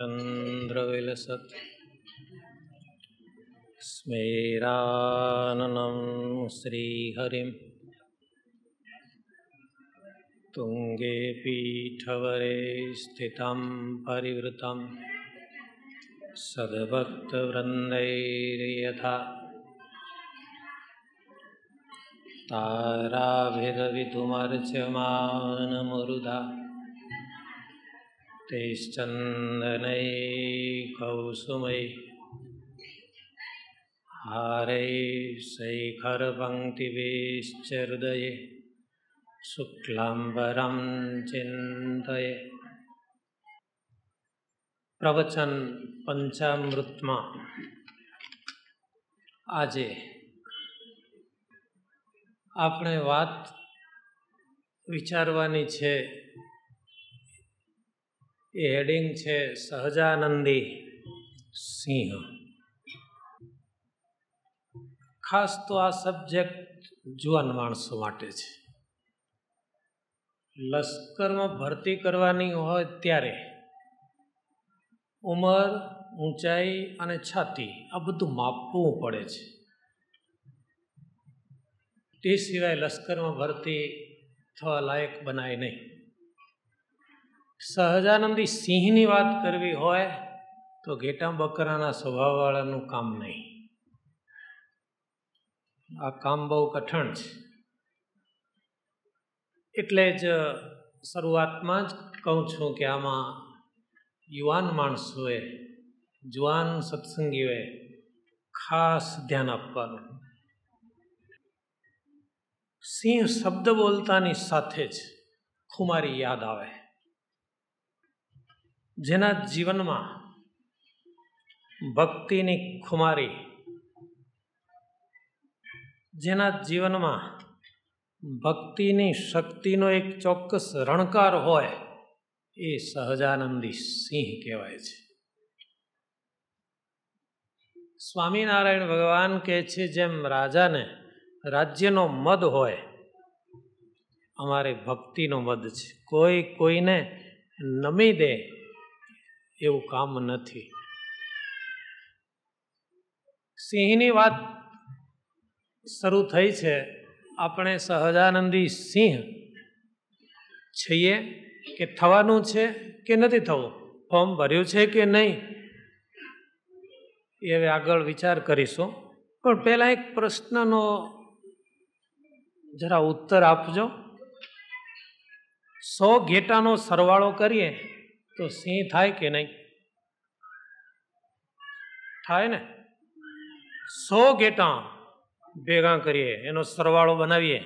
चन्द्रविलसत् स्मेराननं श्रीहरिं तुङ्गे पीठवरे स्थितं परिवृतं सद्भक्तवृन्दैर्यथा ताराभिरविधुमर्च्यमानमुरुधा तेश्चन्दनै कौसुमै हारैः शैखरपङ्क्तिभिश्च हृदये શુક્લાંબરમ ચિંતય પ્રવચન પંચામૃતમાં આજે આપણે વાત વિચારવાની છે એ હેડિંગ છે સહજાનંદી સિંહ ખાસ તો આ સબ્જેક્ટ જુવાન માણસો માટે છે લશ્કરમાં ભરતી કરવાની હોય ત્યારે ઉંમર ઊંચાઈ અને છાતી આ બધું માપવું પડે છે તે સિવાય લશ્કરમાં ભરતી થવા લાયક બનાય નહીં સહજાનંદી સિંહની વાત કરવી હોય તો ઘેટા બકરાના સ્વભાવવાળાનું કામ નહીં આ કામ બહુ કઠણ છે એટલે જ શરૂઆતમાં જ કહું છું કે આમાં યુવાન માણસોએ જુવાન સત્સંગીઓએ ખાસ ધ્યાન આપવાનું સિંહ શબ્દ બોલતાની સાથે જ ખુમારી યાદ આવે જેના જીવનમાં ભક્તિની ખુમારી જેના જીવનમાં ભક્તિની શક્તિનો એક ચોક્કસ રણકાર હોય એ સહજાનંદી સિંહ કહેવાય છે સ્વામિનારાયણ ભગવાન કહે છે જેમ રાજાને રાજ્યનો મદ હોય અમારે ભક્તિનો મદ છે કોઈ કોઈને નમી દે એવું કામ નથી સિંહની વાત શરૂ થઈ છે આપણે સહજાનંદી સિંહ છીએ કે થવાનું છે કે નથી થવું ફોર્મ ભર્યું છે કે નહીં એ હવે આગળ વિચાર કરીશું પણ પહેલાં એક પ્રશ્નનો જરા ઉત્તર આપજો સો ઘેટાનો સરવાળો કરીએ તો સિંહ થાય કે નહીં થાય ને સો ગેટા ભેગા કરીએ એનો સરવાળો બનાવીએ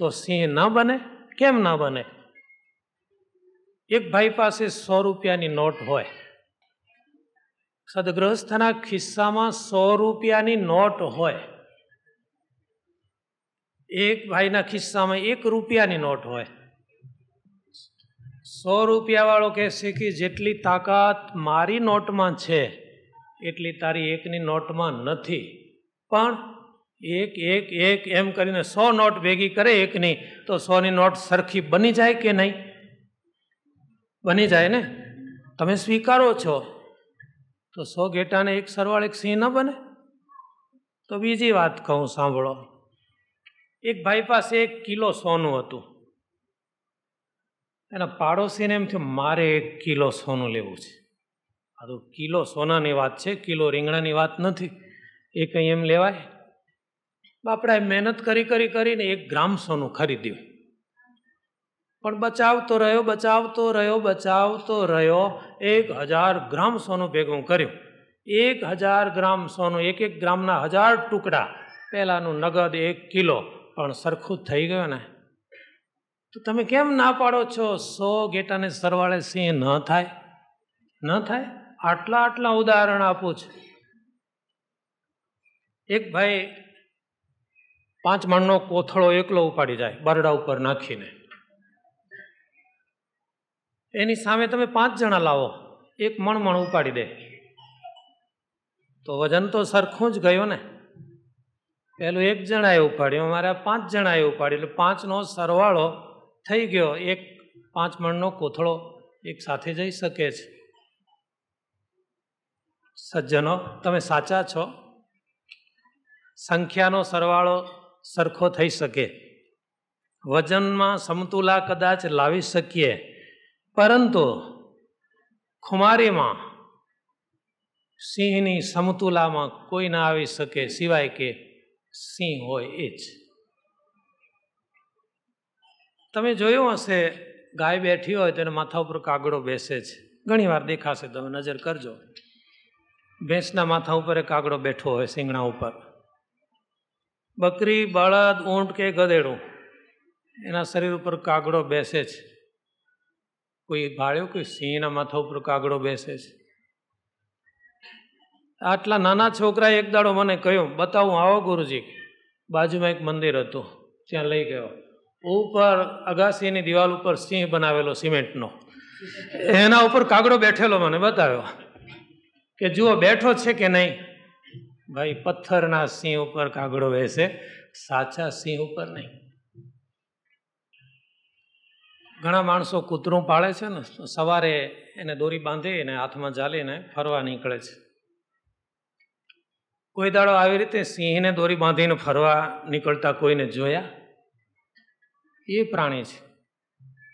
તો સિંહ ન બને કેમ ન બને એક ભાઈ પાસે સો રૂપિયાની નોટ હોય સદગ્રહસ્થના ખિસ્સામાં સો રૂપિયાની નોટ હોય એક ભાઈના ખિસ્સામાં એક રૂપિયાની નોટ હોય સો રૂપિયાવાળો કે શીખી જેટલી તાકાત મારી નોટમાં છે એટલી તારી એકની નોટમાં નથી પણ એક એક એક એમ કરીને સો નોટ ભેગી કરે એકની તો સોની નોટ સરખી બની જાય કે નહીં બની જાય ને તમે સ્વીકારો છો તો સો ગેટાને એક સરવાળ એક સિંહ ન બને તો બીજી વાત કહું સાંભળો એક ભાઈ પાસે એક કિલો સોનું હતું એના પાડોશીને એમ થયું મારે એક કિલો સોનું લેવું છે આ તો કિલો સોનાની વાત છે કિલો રીંગણાની વાત નથી એ કંઈ એમ લેવાય બાપડાએ મહેનત કરી કરી કરીને એક ગ્રામ સોનું ખરીદ્યું પણ બચાવતો રહ્યો બચાવતો રહ્યો બચાવતો રહ્યો એક હજાર ગ્રામ સોનું ભેગું કર્યું એક હજાર ગ્રામ સોનું એક એક ગ્રામના હજાર ટુકડા પહેલાંનું નગદ એક કિલો પણ સરખું થઈ ગયું ને તો તમે કેમ ના પાડો છો સો ઘેટાને સરવાળે સિંહ ન થાય ન થાય આટલા આટલા ઉદાહરણ આપું છું એક ભાઈ પાંચ મણનો કોથળો એકલો ઉપાડી જાય બરડા ઉપર નાખીને એની સામે તમે પાંચ જણા લાવો એક મણમણ ઉપાડી દે તો વજન તો સરખું જ ગયો ને પહેલું એક જણાએ ઉપાડ્યું અમારે પાંચ જણાએ ઉપાડ્યું એટલે પાંચનો સરવાળો થઈ ગયો એક પાંચ મણનો કોથળો એક સાથે જઈ શકે છે સજ્જનો તમે સાચા છો સંખ્યાનો સરવાળો સરખો થઈ શકે વજનમાં સમતુલા કદાચ લાવી શકીએ પરંતુ ખુમારીમાં સિંહની સમતુલામાં કોઈ ના આવી શકે સિવાય કે સિંહ હોય એ જ તમે જોયું હશે ગાય બેઠી હોય તો એના માથા ઉપર કાગડો બેસે છે ઘણીવાર દેખાશે તમે નજર કરજો ભેંસના માથા ઉપર કાગડો બેઠો હોય શિંગણા ઉપર બકરી બળદ ઊંટ કે ગધેડું એના શરીર ઉપર કાગડો બેસે છે કોઈ ભાળ્યો કોઈ સિંહના માથા ઉપર કાગડો બેસે છે આટલા નાના છોકરાએ એક દાડો મને કહ્યું બતાવું આવો ગુરુજી બાજુમાં એક મંદિર હતું ત્યાં લઈ ગયો ઉપર અગાસીની દિવાલ ઉપર સિંહ બનાવેલો સિમેન્ટનો એના ઉપર કાગડો બેઠેલો મને બતાવ્યો કે જુઓ બેઠો છે કે નહીં ભાઈ પથ્થરના સિંહ ઉપર કાગડો બેસે સાચા સિંહ ઉપર નહીં ઘણા માણસો કૂતરું પાળે છે ને સવારે એને દોરી બાંધી અને હાથમાં જાલીને ફરવા નીકળે છે કોઈ દાડો આવી રીતે સિંહને દોરી બાંધીને ફરવા નીકળતા કોઈને જોયા એ પ્રાણી છે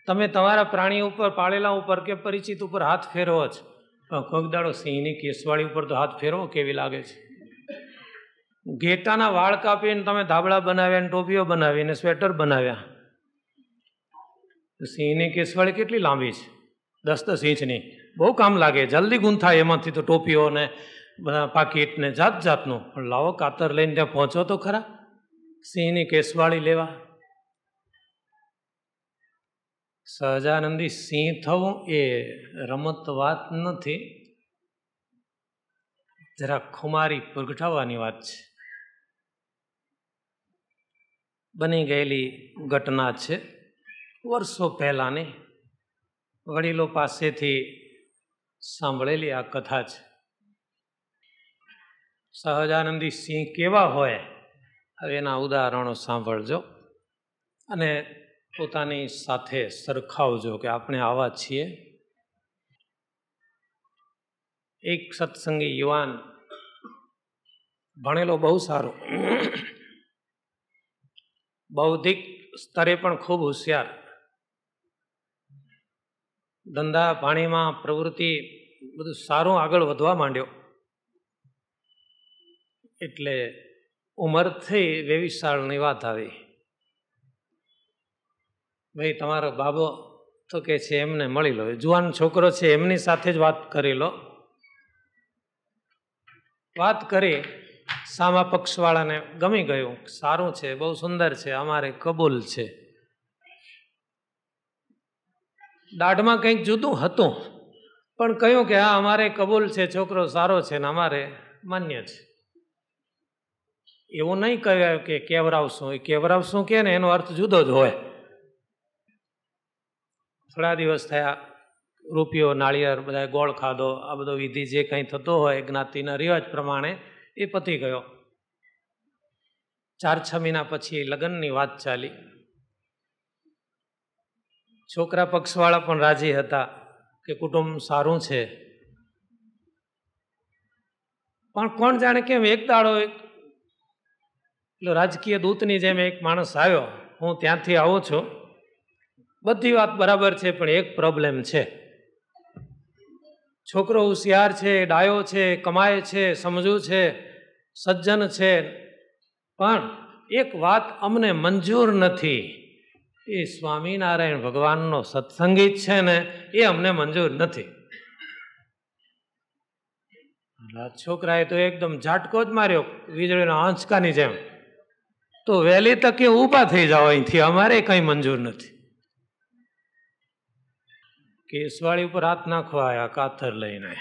તમે તમારા પ્રાણી ઉપર પાળેલા ઉપર કે પરિચિત ઉપર હાથ ફેરવો જ પણ કોઈક દાડો સિંહની કેસવાળી ઉપર તો હાથ ફેરવો કેવી લાગે છે ઘેટાના વાળ કાપીને તમે ધાબળા બનાવ્યા ટોપીઓ બનાવીને સ્વેટર બનાવ્યા સિંહની કેસવાળી કેટલી લાંબી છે દસ દસ ઇંચની બહુ કામ લાગે જલ્દી ગૂંથાય એમાંથી તો ટોપીઓ ને બધા પાકીટ ને જાત જાતનું પણ લાવો કાતર લઈને ત્યાં પહોંચો તો ખરા સિંહની કેસવાળી લેવા સહજાનંદી સિંહ થવું એ રમત વાત નથી જરા ખુમારી પ્રગટાવવાની વાત છે બની ગયેલી ઘટના છે વર્ષો પહેલાંની વડીલો પાસેથી સાંભળેલી આ કથા છે સહજાનંદી સિંહ કેવા હોય એના ઉદાહરણો સાંભળજો અને પોતાની સાથે સરખાવજો કે આપણે આવા છીએ એક સત્સંગી યુવાન ભણેલો બહુ સારો બૌદ્ધિક સ્તરે પણ ખૂબ હોશિયાર ધંધા પાણીમાં પ્રવૃત્તિ બધું સારું આગળ વધવા માંડ્યો એટલે ઉંમરથી વેવિશાળની વાત આવી ભાઈ તમારો બાબો તો કે છે એમને મળી લો જુવાન છોકરો છે એમની સાથે જ વાત કરી લો વાત કરી સામા પક્ષવાળાને ગમી ગયું સારું છે બહુ સુંદર છે અમારે કબૂલ છે દાઢમાં કંઈક જુદું હતું પણ કહ્યું કે હા અમારે કબૂલ છે છોકરો સારો છે ને અમારે માન્ય છે એવું નહીં કહેવાય કે કેવરાવશું એ કેવરાવશું કે ને એનો અર્થ જુદો જ હોય થોડા દિવસ થયા રૂપિયો નાળિયેર બધા ગોળ ખાધો આ બધો વિધિ જે કંઈ થતો હોય જ્ઞાતિના રિવાજ પ્રમાણે એ પતી ગયો ચાર છ મહિના પછી લગ્નની વાત ચાલી છોકરા પક્ષવાળા પણ રાજી હતા કે કુટુંબ સારું છે પણ કોણ જાણે કેમ એક દાડો એક એટલે રાજકીય દૂતની જેમ એક માણસ આવ્યો હું ત્યાંથી આવું છું બધી વાત બરાબર છે પણ એક પ્રોબ્લેમ છે છોકરો હોશિયાર છે ડાયો છે કમાય છે સમજુ છે સજ્જન છે પણ એક વાત અમને મંજૂર નથી એ સ્વામિનારાયણ ભગવાનનો સત્સંગીત છે ને એ અમને મંજૂર નથી છોકરાએ તો એકદમ ઝાટકો જ માર્યો વીજળીના આંચકાની જેમ તો વહેલી તકે ઊભા થઈ જાઓ અહીંથી અમારે કંઈ મંજૂર નથી કેસવાળી ઉપર હાથ નાખવા આવ્યા કાથર લઈને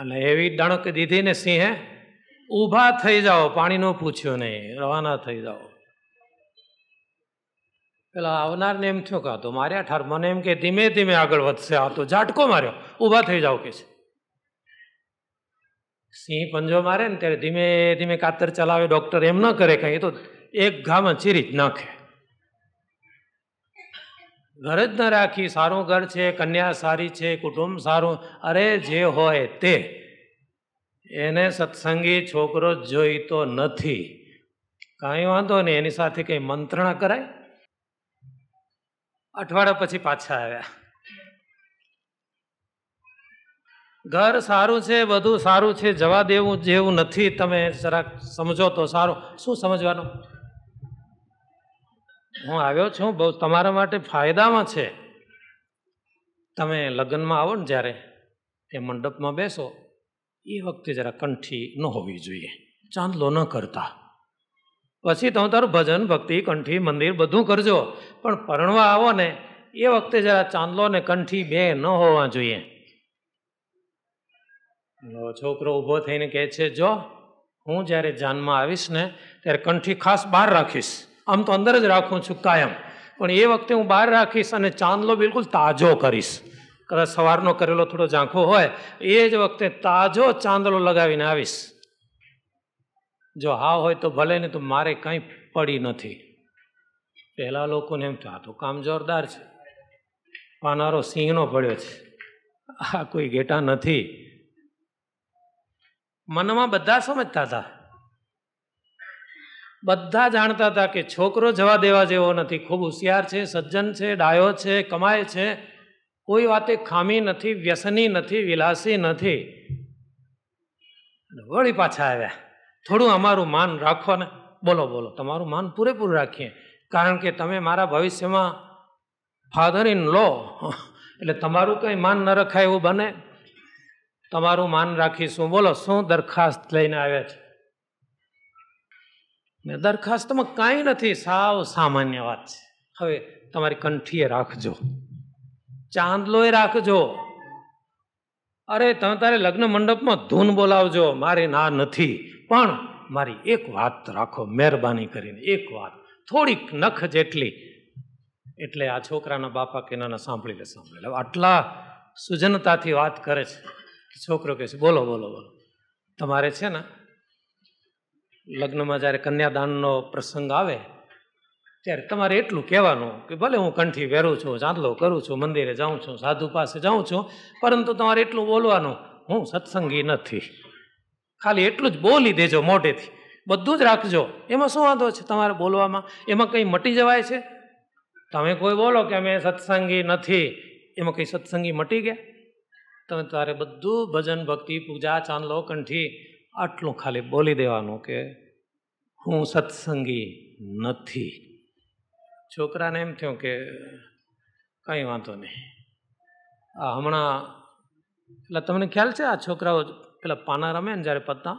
અને એવી દણક દીધી ને સિંહે ઊભા થઈ જાઓ પાણીનો પૂછ્યો નહીં રવાના થઈ જાઓ પેલા આવનારને એમ થયું કે તો માર્યા ઠાર મને એમ કે ધીમે ધીમે આગળ વધશે આ તો ઝાટકો માર્યો ઊભા થઈ જાઓ કે છે સિંહ પંજો મારે ને ત્યારે ધીમે ધીમે કાતર ચલાવે ડૉક્ટર એમ ન કરે કંઈ એ તો એક ઘામાં ચીરી જ નાખે ઘર જ ન રાખી સારું ઘર છે કન્યા સારી છે કુટુંબ સારું અરે જે હોય તે એને સત્સંગી છોકરો જોઈતો નથી કાંઈ વાંધો નહીં એની સાથે કંઈ મંત્રણા કરાય અઠવાડિયા પછી પાછા આવ્યા ઘર સારું છે બધું સારું છે જવા દેવું જેવું નથી તમે જરાક સમજો તો સારું શું સમજવાનું હું આવ્યો છું બહુ તમારા માટે ફાયદામાં છે તમે લગ્નમાં આવો ને જ્યારે એ મંડપમાં બેસો એ વખતે જરા કંઠી ન હોવી જોઈએ ચાંદલો ન કરતા પછી તમે તારું ભજન ભક્તિ કંઠી મંદિર બધું કરજો પણ પરણવા આવો ને એ વખતે જરા ચાંદલો ને કંઠી બે ન હોવા જોઈએ છોકરો ઊભો થઈને કહે છે જો હું જ્યારે જાનમાં આવીશ ને ત્યારે કંઠી ખાસ બહાર રાખીશ આમ તો અંદર જ રાખું છું કાયમ પણ એ વખતે હું બહાર રાખીશ અને ચાંદલો બિલકુલ તાજો કરીશ કદાચ સવારનો કરેલો થોડો ઝાંખો હોય એ જ વખતે તાજો ચાંદલો લગાવીને આવીશ જો હા હોય તો ભલે ને તો મારે કંઈ પડી નથી પહેલાં લોકોને એમ તો આ તો કામ જોરદાર છે પાનારો સિંહનો પડ્યો છે આ કોઈ ઘેટા નથી મનમાં બધા સમજતા હતા બધા જાણતા હતા કે છોકરો જવા દેવા જેવો નથી ખૂબ હોશિયાર છે સજ્જન છે ડાયો છે કમાય છે કોઈ વાતે ખામી નથી વ્યસની નથી વિલાસી નથી વળી પાછા આવ્યા થોડું અમારું માન રાખો ને બોલો બોલો તમારું માન પૂરેપૂરું રાખીએ કારણ કે તમે મારા ભવિષ્યમાં ફાધર ઇન લો એટલે તમારું કંઈ માન ન રખાય એવું બને તમારું માન રાખીશું બોલો શું દરખાસ્ત લઈને આવ્યા છે ને દરખાસ્તમાં કાંઈ નથી સાવ સામાન્ય વાત છે હવે તમારી કંઠીએ રાખજો ચાંદલોએ રાખજો અરે તમે તારે લગ્ન મંડપમાં ધૂન બોલાવજો મારે ના નથી પણ મારી એક વાત રાખો મહેરબાની કરીને એક વાત થોડીક નખ જેટલી એટલે આ છોકરાના બાપા કે નાના સાંભળી લે સાંભળી લે આટલા સુજનતાથી વાત કરે છે છોકરો કહે છે બોલો બોલો બોલો તમારે છે ને લગ્નમાં જ્યારે કન્યાદાનનો પ્રસંગ આવે ત્યારે તમારે એટલું કહેવાનું કે ભલે હું કંઠી વેરું છું ચાંદલો કરું છું મંદિરે જાઉં છું સાધુ પાસે જાઉં છું પરંતુ તમારે એટલું બોલવાનું હું સત્સંગી નથી ખાલી એટલું જ બોલી દેજો મોઢેથી બધું જ રાખજો એમાં શું વાંધો છે તમારે બોલવામાં એમાં કંઈ મટી જવાય છે તમે કોઈ બોલો કે અમે સત્સંગી નથી એમાં કંઈ સત્સંગી મટી ગયા તમે તારે બધું ભજન ભક્તિ પૂજા ચાંદલો કંઠી આટલું ખાલી બોલી દેવાનું કે હું સત્સંગી નથી છોકરાને એમ થયું કે કંઈ વાંધો નહીં આ હમણાં એટલે તમને ખ્યાલ છે આ છોકરાઓ પેલા પાના રમે ને જ્યારે પત્તા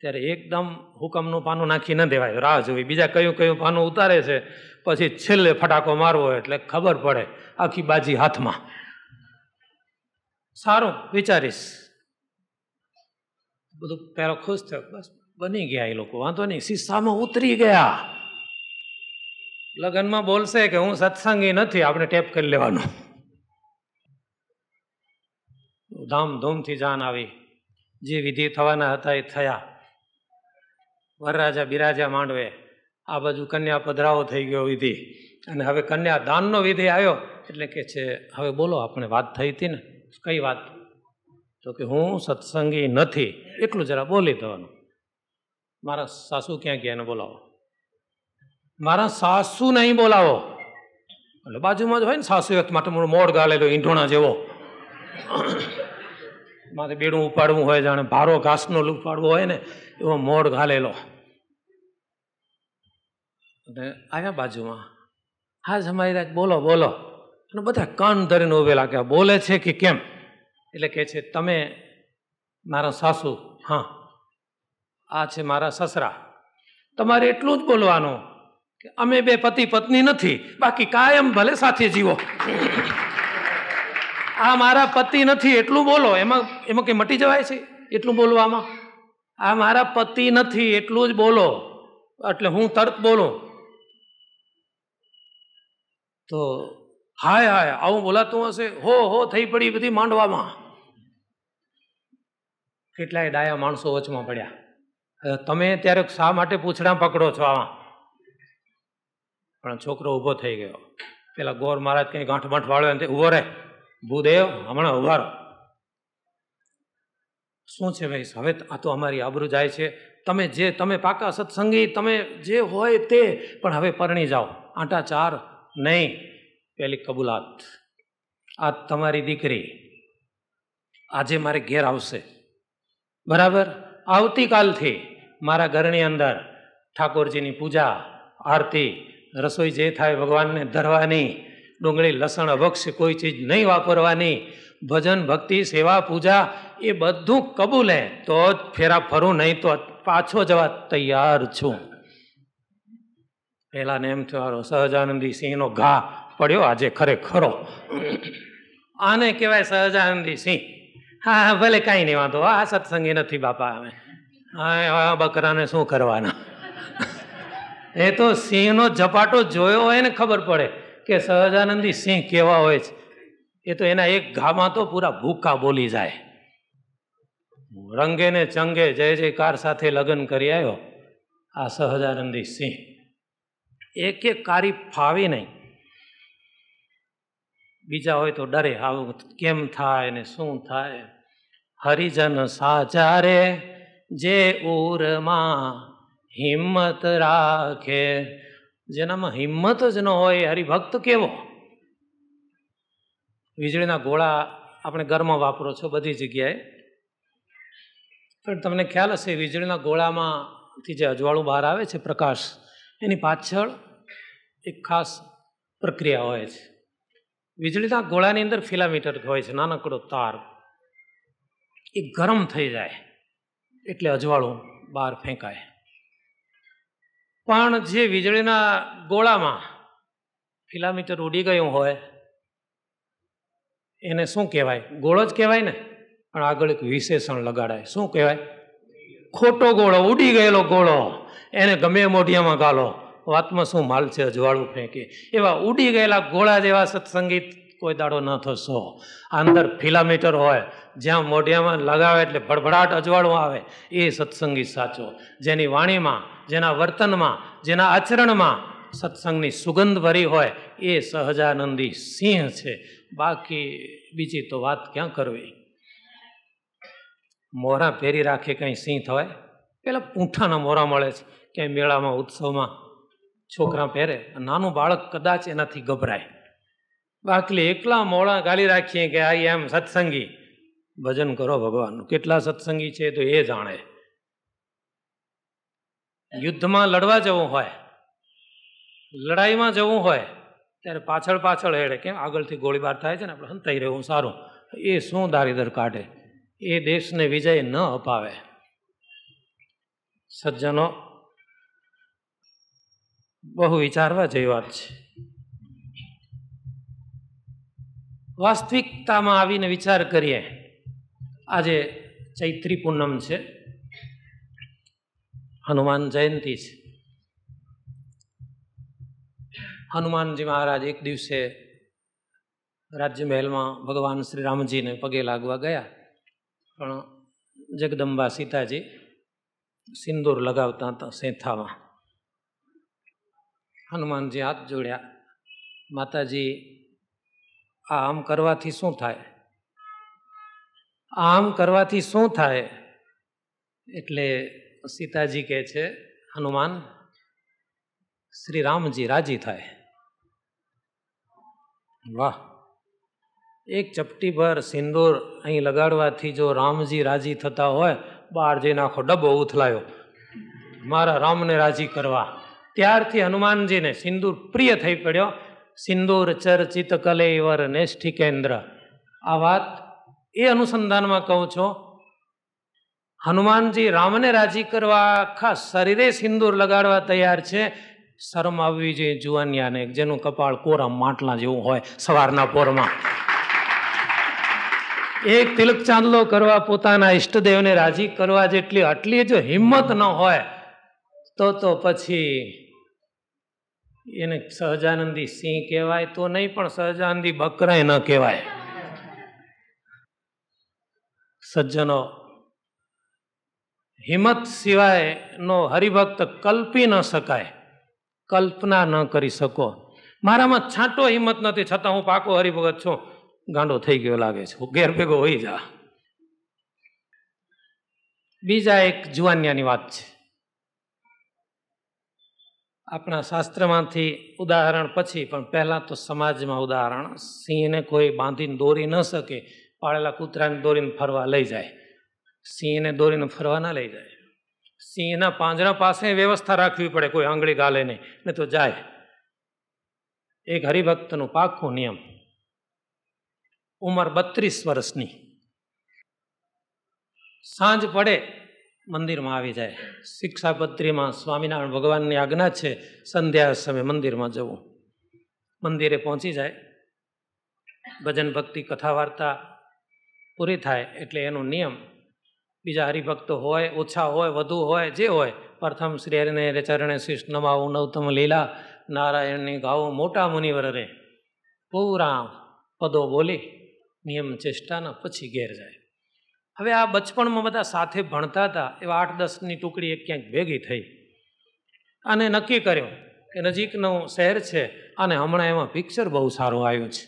ત્યારે એકદમ હુકમનું પાનું નાખી ન દેવાય રાહ જોવી બીજા કયું કયું પાનું ઉતારે છે પછી છેલ્લે ફટાકો મારવો એટલે ખબર પડે આખી બાજી હાથમાં સારું વિચારીશ બધું પહેલો ખુશ થયો બસ બની ગયા એ લોકો વાંધો નહીં શીશામાં ઉતરી ગયા લગ્નમાં બોલશે કે હું સત્સંગી નથી આપણે ટેપ કરી લેવાનું ધામધૂમથી જાન આવી જે વિધિ થવાના હતા એ થયા વરરાજા બિરાજા માંડવે આ બાજુ કન્યા પધરાવો થઈ ગયો વિધિ અને હવે કન્યા દાનનો વિધિ આવ્યો એટલે કે છે હવે બોલો આપણે વાત થઈ હતી ને કઈ વાત તો કે હું સત્સંગી નથી એટલું જરા બોલી દેવાનું મારા સાસુ ક્યાં ગયા એને બોલાવો મારા સાસુ નહીં બોલાવો એટલે બાજુમાં જ હોય ને સાસુ એક માટે મોડું મોડ ગાળેલો ઈંઢોણા જેવો મારે બેડું ઉપાડવું હોય જાણે ભારો ઘાસનો ઉપાડવો હોય ને એવો મોડ ઘાલેલો અને આવ્યા બાજુમાં હા જમાઈ રાજ બોલો બોલો અને બધા કાન ધરીને ઉભેલા કે બોલે છે કે કેમ એટલે કહે છે તમે મારા સાસુ હા આ છે મારા સસરા તમારે એટલું જ બોલવાનું કે અમે બે પતિ પત્ની નથી બાકી કાયમ ભલે સાથે જીવો આ મારા પતિ નથી એટલું બોલો એમાં એમાં કંઈ મટી જવાય છે એટલું બોલવામાં આ મારા પતિ નથી એટલું જ બોલો એટલે હું તરત બોલું તો હાય હાય આવું બોલાતું હશે હો હો થઈ પડી બધી માંડવામાં કેટલાય ડાયા માણસો વચમાં પડ્યા તમે ત્યારે શા માટે પૂછડા પકડો છો આમાં પણ છોકરો ઊભો થઈ ગયો પેલા ગોર મહારાજ કંઈ ગાંઠ બાંઠ વાળ્યો ને ઊભો રહે ભૂદેવ હમણાં ઉભારો શું છે ભાઈ હવે આ તો અમારી આબરૂ જાય છે તમે જે તમે પાકા સત્સંગી તમે જે હોય તે પણ હવે પરણી જાઓ આંટા ચાર નહીં પેલી કબૂલાત આ તમારી દીકરી આજે મારે ઘેર આવશે બરાબર આવતીકાલથી મારા ઘરની અંદર ઠાકોરજીની પૂજા આરતી રસોઈ જે થાય ભગવાનને ધરવાની ડુંગળી લસણ અભક્ષ કોઈ ચીજ નહીં વાપરવાની ભજન ભક્તિ સેવા પૂજા એ બધું કબૂલે તો જ ફેરા ફરું નહીં તો પાછો જવા તૈયાર છું પહેલાં એમ થયો સહજાનંદી સિંહનો ઘા પડ્યો આજે ખરેખરો આને કહેવાય સહજાનંદી સિંહ હા હા ભલે કાંઈ નહીં વાંધો આ સત્સંગી નથી બાપા અમે હા બકરાને શું કરવાના એ તો સિંહનો ઝપાટો જોયો હોય ને ખબર પડે કે સહજાનંદી સિંહ કેવા હોય છે એ તો એના એક ઘામાં તો પૂરા ભૂકા બોલી જાય રંગે ને ચંગે જય જયકાર સાથે લગ્ન કરી આવ્યો આ સહજાનંદી સિંહ એક એક કારી ફાવી નહીં બીજા હોય તો ડરે આવું કેમ થાય ને શું થાય હરિજન સાજા રે જે ઉરમાં હિંમત રાખે જેનામાં હિંમત જ ન હોય હરિભક્ત કેવો વીજળીના ગોળા આપણે ઘરમાં વાપરો છો બધી જગ્યાએ પણ તમને ખ્યાલ હશે વીજળીના ગોળામાંથી જે અજવાળું બહાર આવે છે પ્રકાશ એની પાછળ એક ખાસ પ્રક્રિયા હોય છે વીજળીના ગોળાની અંદર ફિલામીટર હોય છે નાનકડો તાર એ ગરમ થઈ જાય એટલે અજવાળું બહાર ફેંકાય પણ જે વીજળીના ગોળામાં ફિલામીટર ઉડી ગયું હોય એને શું કહેવાય ગોળો જ કહેવાય ને પણ આગળ એક વિશેષણ લગાડાય શું કહેવાય ખોટો ગોળો ઉડી ગયેલો ગોળો એને ગમે મોઢિયામાં ગાલો વાતમાં શું માલ છે અજવાળું ફેંકે એવા ઉડી ગયેલા ગોળા જેવા સત્સંગીત કોઈ દાડો ન થશો અંદર ફિલામીટર હોય જ્યાં મોઢિયામાં લગાવે એટલે ભડભડાટ અજવાળું આવે એ સત્સંગી સાચો જેની વાણીમાં જેના વર્તનમાં જેના આચરણમાં સત્સંગની સુગંધ ભરી હોય એ સહજાનંદી સિંહ છે બાકી બીજી તો વાત ક્યાં કરવી મોરા પહેરી રાખે કંઈ સિંહ થવાય પેલા પૂંઠાના મોરા મળે છે ક્યાંય મેળામાં ઉત્સવમાં છોકરા પહેરે નાનું બાળક કદાચ એનાથી ગભરાય બાકલી એકલા મોળા ગાલી રાખીએ કે આ એમ સત્સંગી ભજન કરો ભગવાનનું કેટલા સત્સંગી છે તો એ જાણે યુદ્ધમાં લડવા જવું હોય લડાઈમાં જવું હોય ત્યારે પાછળ પાછળ હેડે કેમ આગળથી ગોળીબાર થાય છે ને આપણે હંતાઈ રહેવું સારું એ શું દારીદર કાઢે એ દેશને વિજય ન અપાવે સજ્જનો બહુ વિચારવા જેવી વાત છે વાસ્તવિકતામાં આવીને વિચાર કરીએ આજે ચૈત્રી પૂનમ છે હનુમાન જયંતિ છે હનુમાનજી મહારાજ એક દિવસે રાજ્ય મહેલમાં ભગવાન શ્રી રામજીને પગે લાગવા ગયા પણ જગદંબા સીતાજી સિંદૂર લગાવતા હતા સેથામાં હનુમાનજી હાથ જોડ્યા માતાજી આ આમ કરવાથી શું થાય આમ કરવાથી શું થાય એટલે સીતાજી કહે છે હનુમાન શ્રી રામજી રાજી થાય વાહ એક ચપટી પર સિંદૂર અહીં લગાડવાથી જો રામજી રાજી થતા હોય બહાર જઈને આખો ડબ્બો ઉથલાયો મારા રામને રાજી કરવા ત્યારથી હનુમાનજીને સિંદૂર પ્રિય થઈ પડ્યો સિંદૂર ચર્ચિત કલેવર નેષ્ઠિકેન્દ્ર આ વાત એ અનુસંધાનમાં કહું છું હનુમાનજી રામને રાજી કરવા આખા શરીરે સિંદૂર લગાડવા તૈયાર છે શરમ આવવી જોઈએ જુવાનિયાને જેનું કપાળ કોરા માટલા જેવું હોય સવારના પોરમાં એક તિલક ચાંદલો કરવા પોતાના ઈષ્ટદેવને રાજી કરવા જેટલી આટલી જો હિંમત ન હોય તો તો પછી એને સહજાનંદી સિંહ કહેવાય તો નહીં પણ સહજાનંદી બકરાય ન કહેવાય સજ્જનો હિંમત સિવાયનો હરિભક્ત કલ્પી ન શકાય કલ્પના ન કરી શકો મારામાં છાંટો હિંમત નથી છતાં હું પાકો હરિભગત છું ગાંડો થઈ ગયો લાગે છે ઘેર ભેગો હોઈ જા બીજા એક જુવાન્યાની વાત છે આપણા શાસ્ત્રમાંથી ઉદાહરણ પછી પણ પહેલાં તો સમાજમાં ઉદાહરણ સિંહને કોઈ બાંધીને દોરી ન શકે પાળેલા કૂતરાને દોરીને ફરવા લઈ જાય સિંહને દોરીને ફરવા ના લઈ જાય સિંહના પાંજરા પાસે વ્યવસ્થા રાખવી પડે કોઈ આંગળી ગાલે નહીં ને તો જાય એક હરિભક્તનું પાકો નિયમ ઉંમર બત્રીસ વર્ષની સાંજ પડે મંદિરમાં આવી જાય શિક્ષાપત્રીમાં સ્વામિનારાયણ ભગવાનની આજ્ઞા છે સંધ્યા સમયે મંદિરમાં જવું મંદિરે પહોંચી જાય ભજન ભક્તિ કથા વાર્તા પૂરી થાય એટલે એનો નિયમ બીજા હરિભક્તો હોય ઓછા હોય વધુ હોય જે હોય પ્રથમ શ્રી હરિને ચરણે શિષ્ટ નમાવું નવતમ લીલા નારાયણની ગાવું મોટા મુનિવર રે પૂરા પદો બોલી નિયમ ચેષ્ટાના પછી ઘેર જાય હવે આ બચપણમાં બધા સાથે ભણતા હતા એવા આઠ દસની ટુકડી એક ક્યાંક ભેગી થઈ અને નક્કી કર્યું કે નજીકનું શહેર છે અને હમણાં એમાં પિક્ચર બહુ સારું આવ્યું છે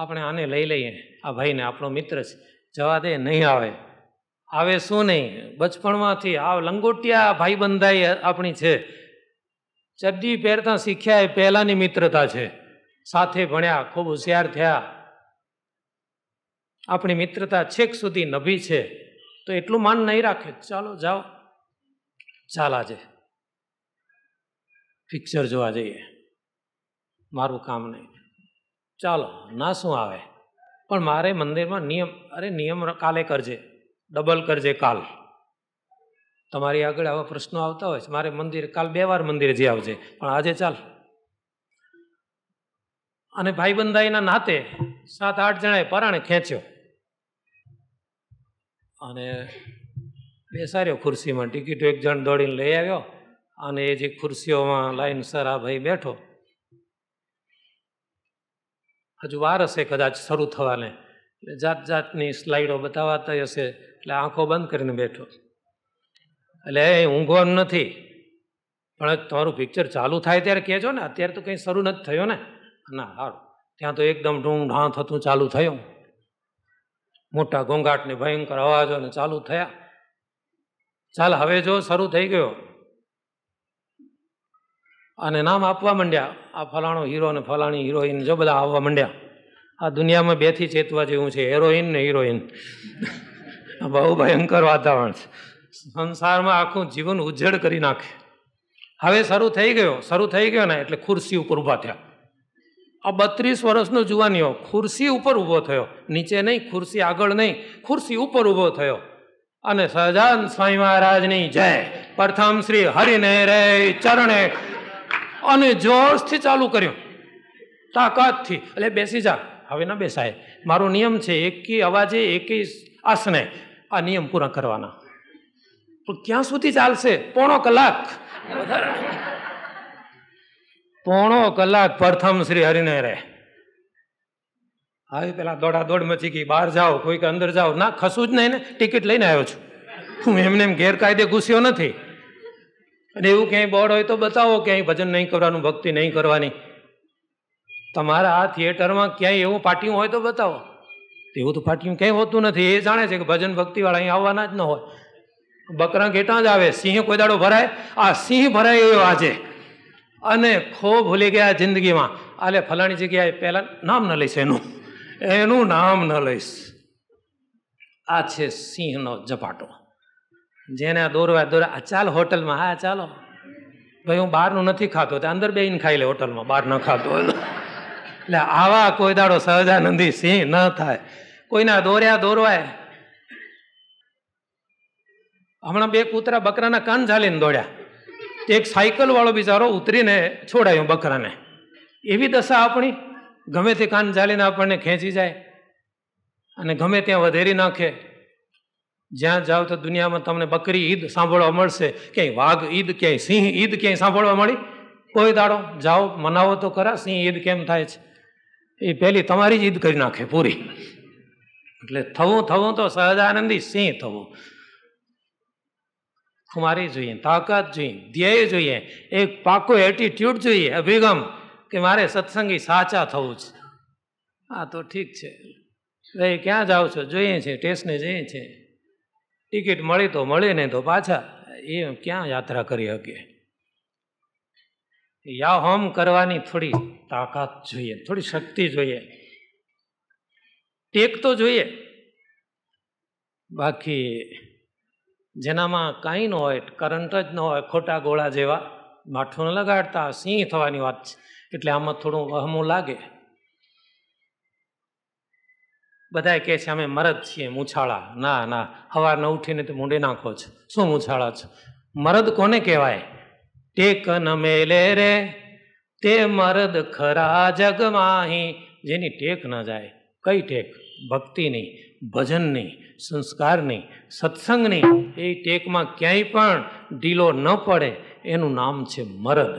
આપણે આને લઈ લઈએ આ ભાઈને આપણો મિત્ર છે જવા દે નહીં આવે આવે શું નહીં બચપણમાંથી આ લંગોટિયા ભાઈ બંધાઈ આપણી છે ચડ્ડી પહેરતા શીખ્યા એ પહેલાંની મિત્રતા છે સાથે ભણ્યા ખૂબ હોશિયાર થયા આપણી મિત્રતા છેક સુધી નભી છે તો એટલું માન નહીં રાખે ચાલો જાઓ ચાલ આજે પિક્ચર જોવા જઈએ મારું કામ નહીં ચાલો ના શું આવે પણ મારે મંદિરમાં નિયમ અરે નિયમ કાલે કરજે ડબલ કરજે કાલ તમારી આગળ આવા પ્રશ્નો આવતા હોય છે મારે મંદિર કાલ બે વાર મંદિરે જઈ આવજે પણ આજે ચાલ અને ભાઈબંધાઈના નાતે સાત આઠ જણાએ પરાણે ખેંચ્યો અને બેસાડ્યો ખુરશીમાં ટિકિટો એક જણ દોડીને લઈ આવ્યો અને એ જે ખુરશીઓમાં લાઈન સર આ ભાઈ બેઠો હજુ વાર હશે કદાચ શરૂ થવાને એટલે જાત જાતની સ્લાઇડો બતાવાતા હશે એટલે આંખો બંધ કરીને બેઠો એટલે એ ઊંઘવાનું નથી પણ તમારું પિક્ચર ચાલુ થાય ત્યારે કહેજો ને અત્યારે તો કંઈ શરૂ નથી થયો ને ના સારું ત્યાં તો એકદમ ઢૂંઢાં થતું ચાલુ થયું મોટા ઘોંઘાટને ભયંકર અવાજોને ચાલુ થયા ચાલ હવે જો શરૂ થઈ ગયો અને નામ આપવા માંડ્યા આ ફલાણો હીરો અને ફલાણી હિરોઈન જો બધા આવવા માંડ્યા આ દુનિયામાં બેથી ચેતવા જેવું છે હેરોઈન ને હિરોઈન બહુ ભયંકર વાતાવરણ છે સંસારમાં આખું જીવન ઉજ્જડ કરી નાખે હવે શરૂ થઈ ગયો શરૂ થઈ ગયો ને એટલે ખુરશી ઉપર ઊભા થયા આ બત્રીસ વર્ષનો જુવાનીઓ ખુરશી ઉપર ઊભો થયો નીચે નહીં ખુરશી આગળ નહીં ખુરશી ઉપર ઊભો થયો અને સહજાન સ્વામી મહારાજની જય પ્રથમ શ્રી હરિને રે ચરણે અને જોશથી ચાલુ કર્યું તાકાતથી એટલે બેસી જા હવે ના બેસાય મારો નિયમ છે એકી અવાજે એકી આસને આ નિયમ પૂરા કરવાના પણ ક્યાં સુધી ચાલશે પોણો કલાક વધારે પોણો કલાક પ્રથમ શ્રી હરિને રહે હા પેલા દોડા દોડ મચી ગઈ બહાર જાઓ કોઈક અંદર જાઓ ના ખસું જ નહીં ને ટિકિટ લઈને આવ્યો છું હું એમને એમ ગેરકાયદે ઘૂસ્યો નથી અને એવું ક્યાંય બોર્ડ હોય તો બતાવો ક્યાંય ભજન નહીં કરવાનું ભક્તિ નહીં કરવાની તમારા આ થિયેટરમાં ક્યાંય એવું પાટિયું હોય તો બતાવો એવું તો પાટિયું ક્યાંય હોતું નથી એ જાણે છે કે ભજન ભક્તિ વાળા અહીં આવવાના જ ન હોય બકરા ઘેટા જ આવે સિંહ કોઈ દાડો ભરાય આ સિંહ ભરાય એવો આજે અને ખો ભૂલી ગયા જિંદગીમાં આલે ફલાણી જગ્યાએ પહેલાં નામ ન લઈશ એનું એનું નામ ન લઈશ આ છે સિંહનો ઝપાટો જેને આ દોરવા દોરવા આ ચાલ હોટલમાં હા ચાલો ભાઈ હું બહારનું નથી ખાતો તો અંદર બેહીને ખાઈ લે હોટલમાં બહાર ન ખાતો એટલે આવા કોઈ દાડો સહજાનંદી સિંહ ન થાય કોઈના દોર્યા દોરવાય હમણાં બે કૂતરા બકરાના કાન ઝાલીને દોડ્યા તો એક સાયકલવાળો બિચારો ઉતરીને છોડાયો બકરાને એવી દશા આપણી ગમે તે કાન ચાલીને આપણને ખેંચી જાય અને ગમે ત્યાં વધેરી નાખે જ્યાં જાઓ તો દુનિયામાં તમને બકરી ઈદ સાંભળવા મળશે ક્યાંય વાઘ ઈદ ક્યાંય સિંહ ઈદ ક્યાંય સાંભળવા મળી કોઈ દાડો જાઓ મનાવો તો ખરા સિંહ ઈદ કેમ થાય છે એ પહેલી તમારી જ ઈદ કરી નાખે પૂરી એટલે થવું થવું તો સહજાનંદી સિંહ થવું ખુમારી જોઈએ તાકાત જોઈએ ધ્યેય જોઈએ એક પાકો એટીટ્યૂડ જોઈએ અભિગમ કે મારે સત્સંગી સાચા થવું છે આ તો ઠીક છે ભાઈ ક્યાં જાઓ છો જોઈએ છે ટેસ્ટને જઈએ છે ટિકિટ મળી તો મળે નહીં તો પાછા એ ક્યાં યાત્રા કરી શકીએ યા હોમ કરવાની થોડી તાકાત જોઈએ થોડી શક્તિ જોઈએ ટેક તો જોઈએ બાકી જેનામાં કાંઈ ન હોય કરંટ જ ન હોય ખોટા ગોળા જેવા માઠું ન લગાડતા સિંહ થવાની વાત છે એટલે આમાં થોડું વહમું લાગે બધાએ કહે છે અમે મરદ છીએ મૂછાળા ના ના સવારને ઉઠીને તો મૂંડી નાખો છો શું મૂછાળા છો મરદ કોને કહેવાય ટેક ન મેલે રે તે મરદ ખરા જગમાહી જેની ટેક ન જાય કઈ ટેક ભક્તિની ભજનની સંસ્કારની સત્સંગની એ ટેકમાં ક્યાંય પણ ઢીલો ન પડે એનું નામ છે મરદ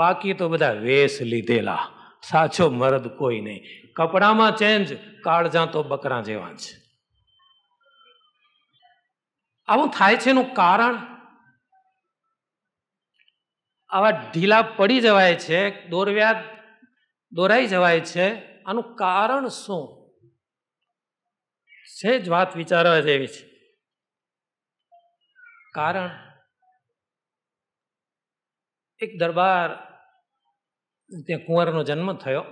બાકી તો બધા વેશ લીધેલા સાચો મરદ કોઈ નહીં કપડામાં ચેન્જ કાળજા તો બકરા જેવા છે આવું થાય છે એનું કારણ આવા ઢીલા પડી જવાય છે દોરવ્યા દોરાઈ જવાય છે આનું કારણ શું છે જ વાત વિચારવા જેવી છે કારણ એક દરબાર ત્યાં કુંવરનો જન્મ થયો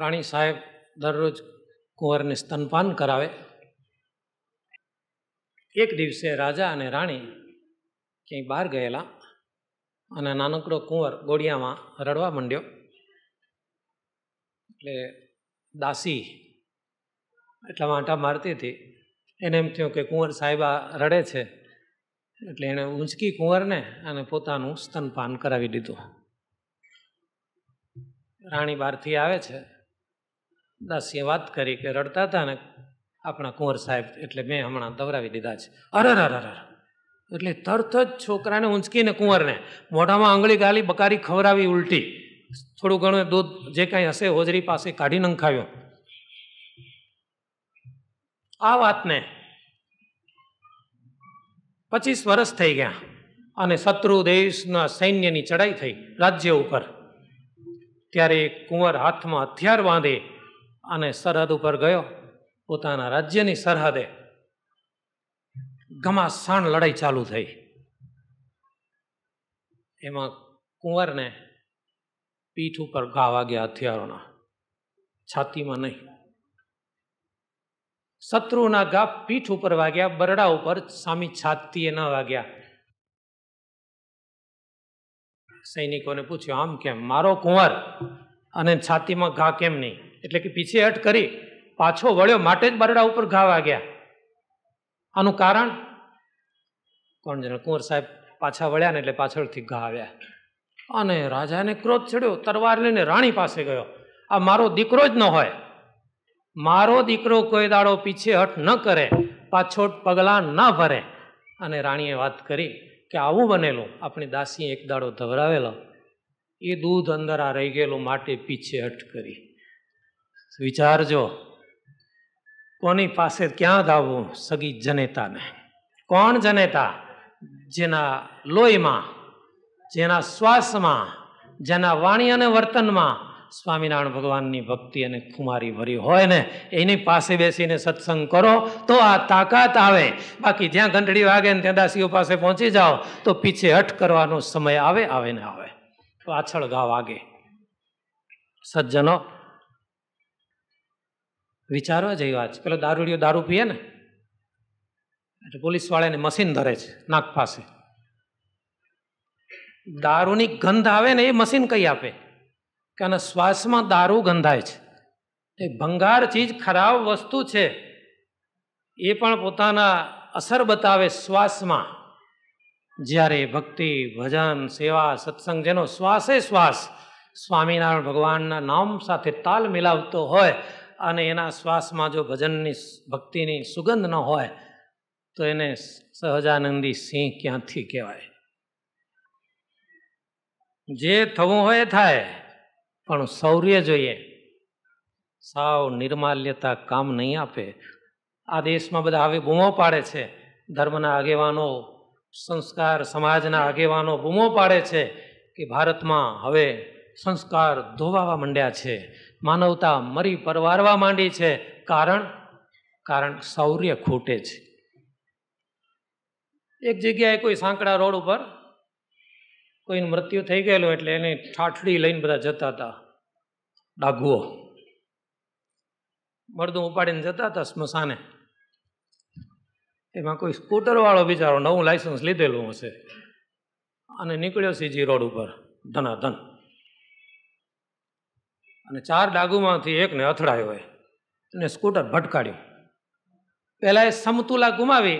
રાણી સાહેબ દરરોજ કુંવરને સ્તનપાન કરાવે એક દિવસે રાજા અને રાણી ક્યાંય બહાર ગયેલા અને નાનકડો કુંવર ગોળિયામાં રડવા માંડ્યો એટલે દાસી એટલા આંટા મારતી હતી એને એમ થયું કે કુંવર સાહેબા રડે છે એટલે એણે ઊંચકી કુંવરને અને પોતાનું સ્તનપાન કરાવી દીધું રાણી બહારથી આવે છે દાસીએ વાત કરી કે રડતા હતા ને આપણા કુંવર સાહેબ એટલે મેં હમણાં દવરાવી દીધા છે અરે અરે એટલે તરત જ છોકરાને ઊંચકીને કુંવરને મોઢામાં આંગળી ગાલી બકારી ખવરાવી ઉલટી થોડું ઘણું દૂધ જે કાંઈ હશે હોજરી પાસે કાઢી નંખાવ્યું આ વાતને પચીસ વર્ષ થઈ ગયા અને શત્રુ દેશના સૈન્યની ચડાઈ થઈ રાજ્ય ઉપર ત્યારે કુંવર હાથમાં હથિયાર બાંધે અને સરહદ ઉપર ગયો પોતાના રાજ્યની સરહદે ઘમાસાણ લડાઈ ચાલુ થઈ એમાં કુંવરને પીઠ ઉપર ઘા વાગ્યા હથિયારોના છાતીમાં નહીં શત્રુના ઘા પીઠ ઉપર વાગ્યા બરડા ઉપર સામી છાતીએ ન વાગ્યા સૈનિકોને પૂછ્યું આમ કેમ મારો કુંવર અને છાતીમાં ઘા કેમ નહીં એટલે કે પીછે પીછેહટ કરી પાછો વળ્યો માટે જ બરડા ઉપર ઘા વાગ્યા આનું કારણ કોણ જાણે કુંવર સાહેબ પાછા વળ્યા ને એટલે પાછળથી ઘા આવ્યા અને રાજાને ક્રોધ ચડ્યો તરવાર લઈને રાણી પાસે ગયો આ મારો દીકરો જ ન હોય મારો દીકરો કોઈ દાડો પીછેહટ ન કરે પાછોટ પગલાં ન ભરે અને રાણીએ વાત કરી કે આવું બનેલું આપણી દાસીએ એક દાડો ધવરાવેલો એ દૂધ અંદર આ રહી ગયેલું માટે પીછેહટ કરી વિચારજો કોની પાસે ક્યાં ધાવવું સગી જનેતાને કોણ જનેતા જેના લોહીમાં જેના શ્વાસમાં જેના વાણી અને વર્તનમાં સ્વામિનારાયણ ભગવાનની ભક્તિ અને ખુમારી ભરી હોય ને એની પાસે બેસીને સત્સંગ કરો તો આ તાકાત આવે બાકી જ્યાં ઘંટડી વાગે ને ત્યાં દાસીઓ પાસે પહોંચી જાઓ તો પીછે હઠ કરવાનો સમય આવે આવે ને આવે પાછળ ગા વાગે સજ્જનો વિચારવા જેવી વાત છે પેલો દારૂડીઓ દારૂ પીએ ને એટલે પોલીસવાળાને મશીન ધરે છે નાક પાસે દારૂની ગંધ આવે ને એ મશીન કઈ આપે કે આના શ્વાસમાં દારૂ ગંધાય છે એ ભંગાર ચીજ ખરાબ વસ્તુ છે એ પણ પોતાના અસર બતાવે શ્વાસમાં જ્યારે ભક્તિ ભજન સેવા સત્સંગ જેનો શ્વાસે શ્વાસ સ્વામિનારાયણ ભગવાનના નામ સાથે તાલ મિલાવતો હોય અને એના શ્વાસમાં જો ભજનની ભક્તિની સુગંધ ન હોય તો એને સહજાનંદી સિંહ ક્યાંથી કહેવાય જે થવું હોય થાય પણ શૌર્ય જોઈએ સાવ નિર્માલ્યતા કામ નહીં આપે આ દેશમાં બધા આવી બૂમો પાડે છે ધર્મના આગેવાનો સંસ્કાર સમાજના આગેવાનો બૂમો પાડે છે કે ભારતમાં હવે સંસ્કાર ધોવાવા માંડ્યા છે માનવતા મરી પરવારવા માંડી છે કારણ કારણ શૌર્ય ખૂટે છે એક જગ્યાએ કોઈ સાંકડા રોડ ઉપર કોઈનું મૃત્યુ થઈ ગયેલું એટલે એની ઠાઠડી લઈને બધા જતા હતા ડાઘુઓ મળદું ઉપાડીને જતા હતા સ્મશાને એમાં કોઈ સ્કૂટરવાળો બિચારો નવું લાઇસન્સ લીધેલું હશે અને નીકળ્યો સીજી રોડ ઉપર ધનાધન અને ચાર ડાગુમાંથી એકને અથડાયો હોય અને સ્કૂટર ભટકાડ્યું પહેલાં એ સમતુલા ગુમાવી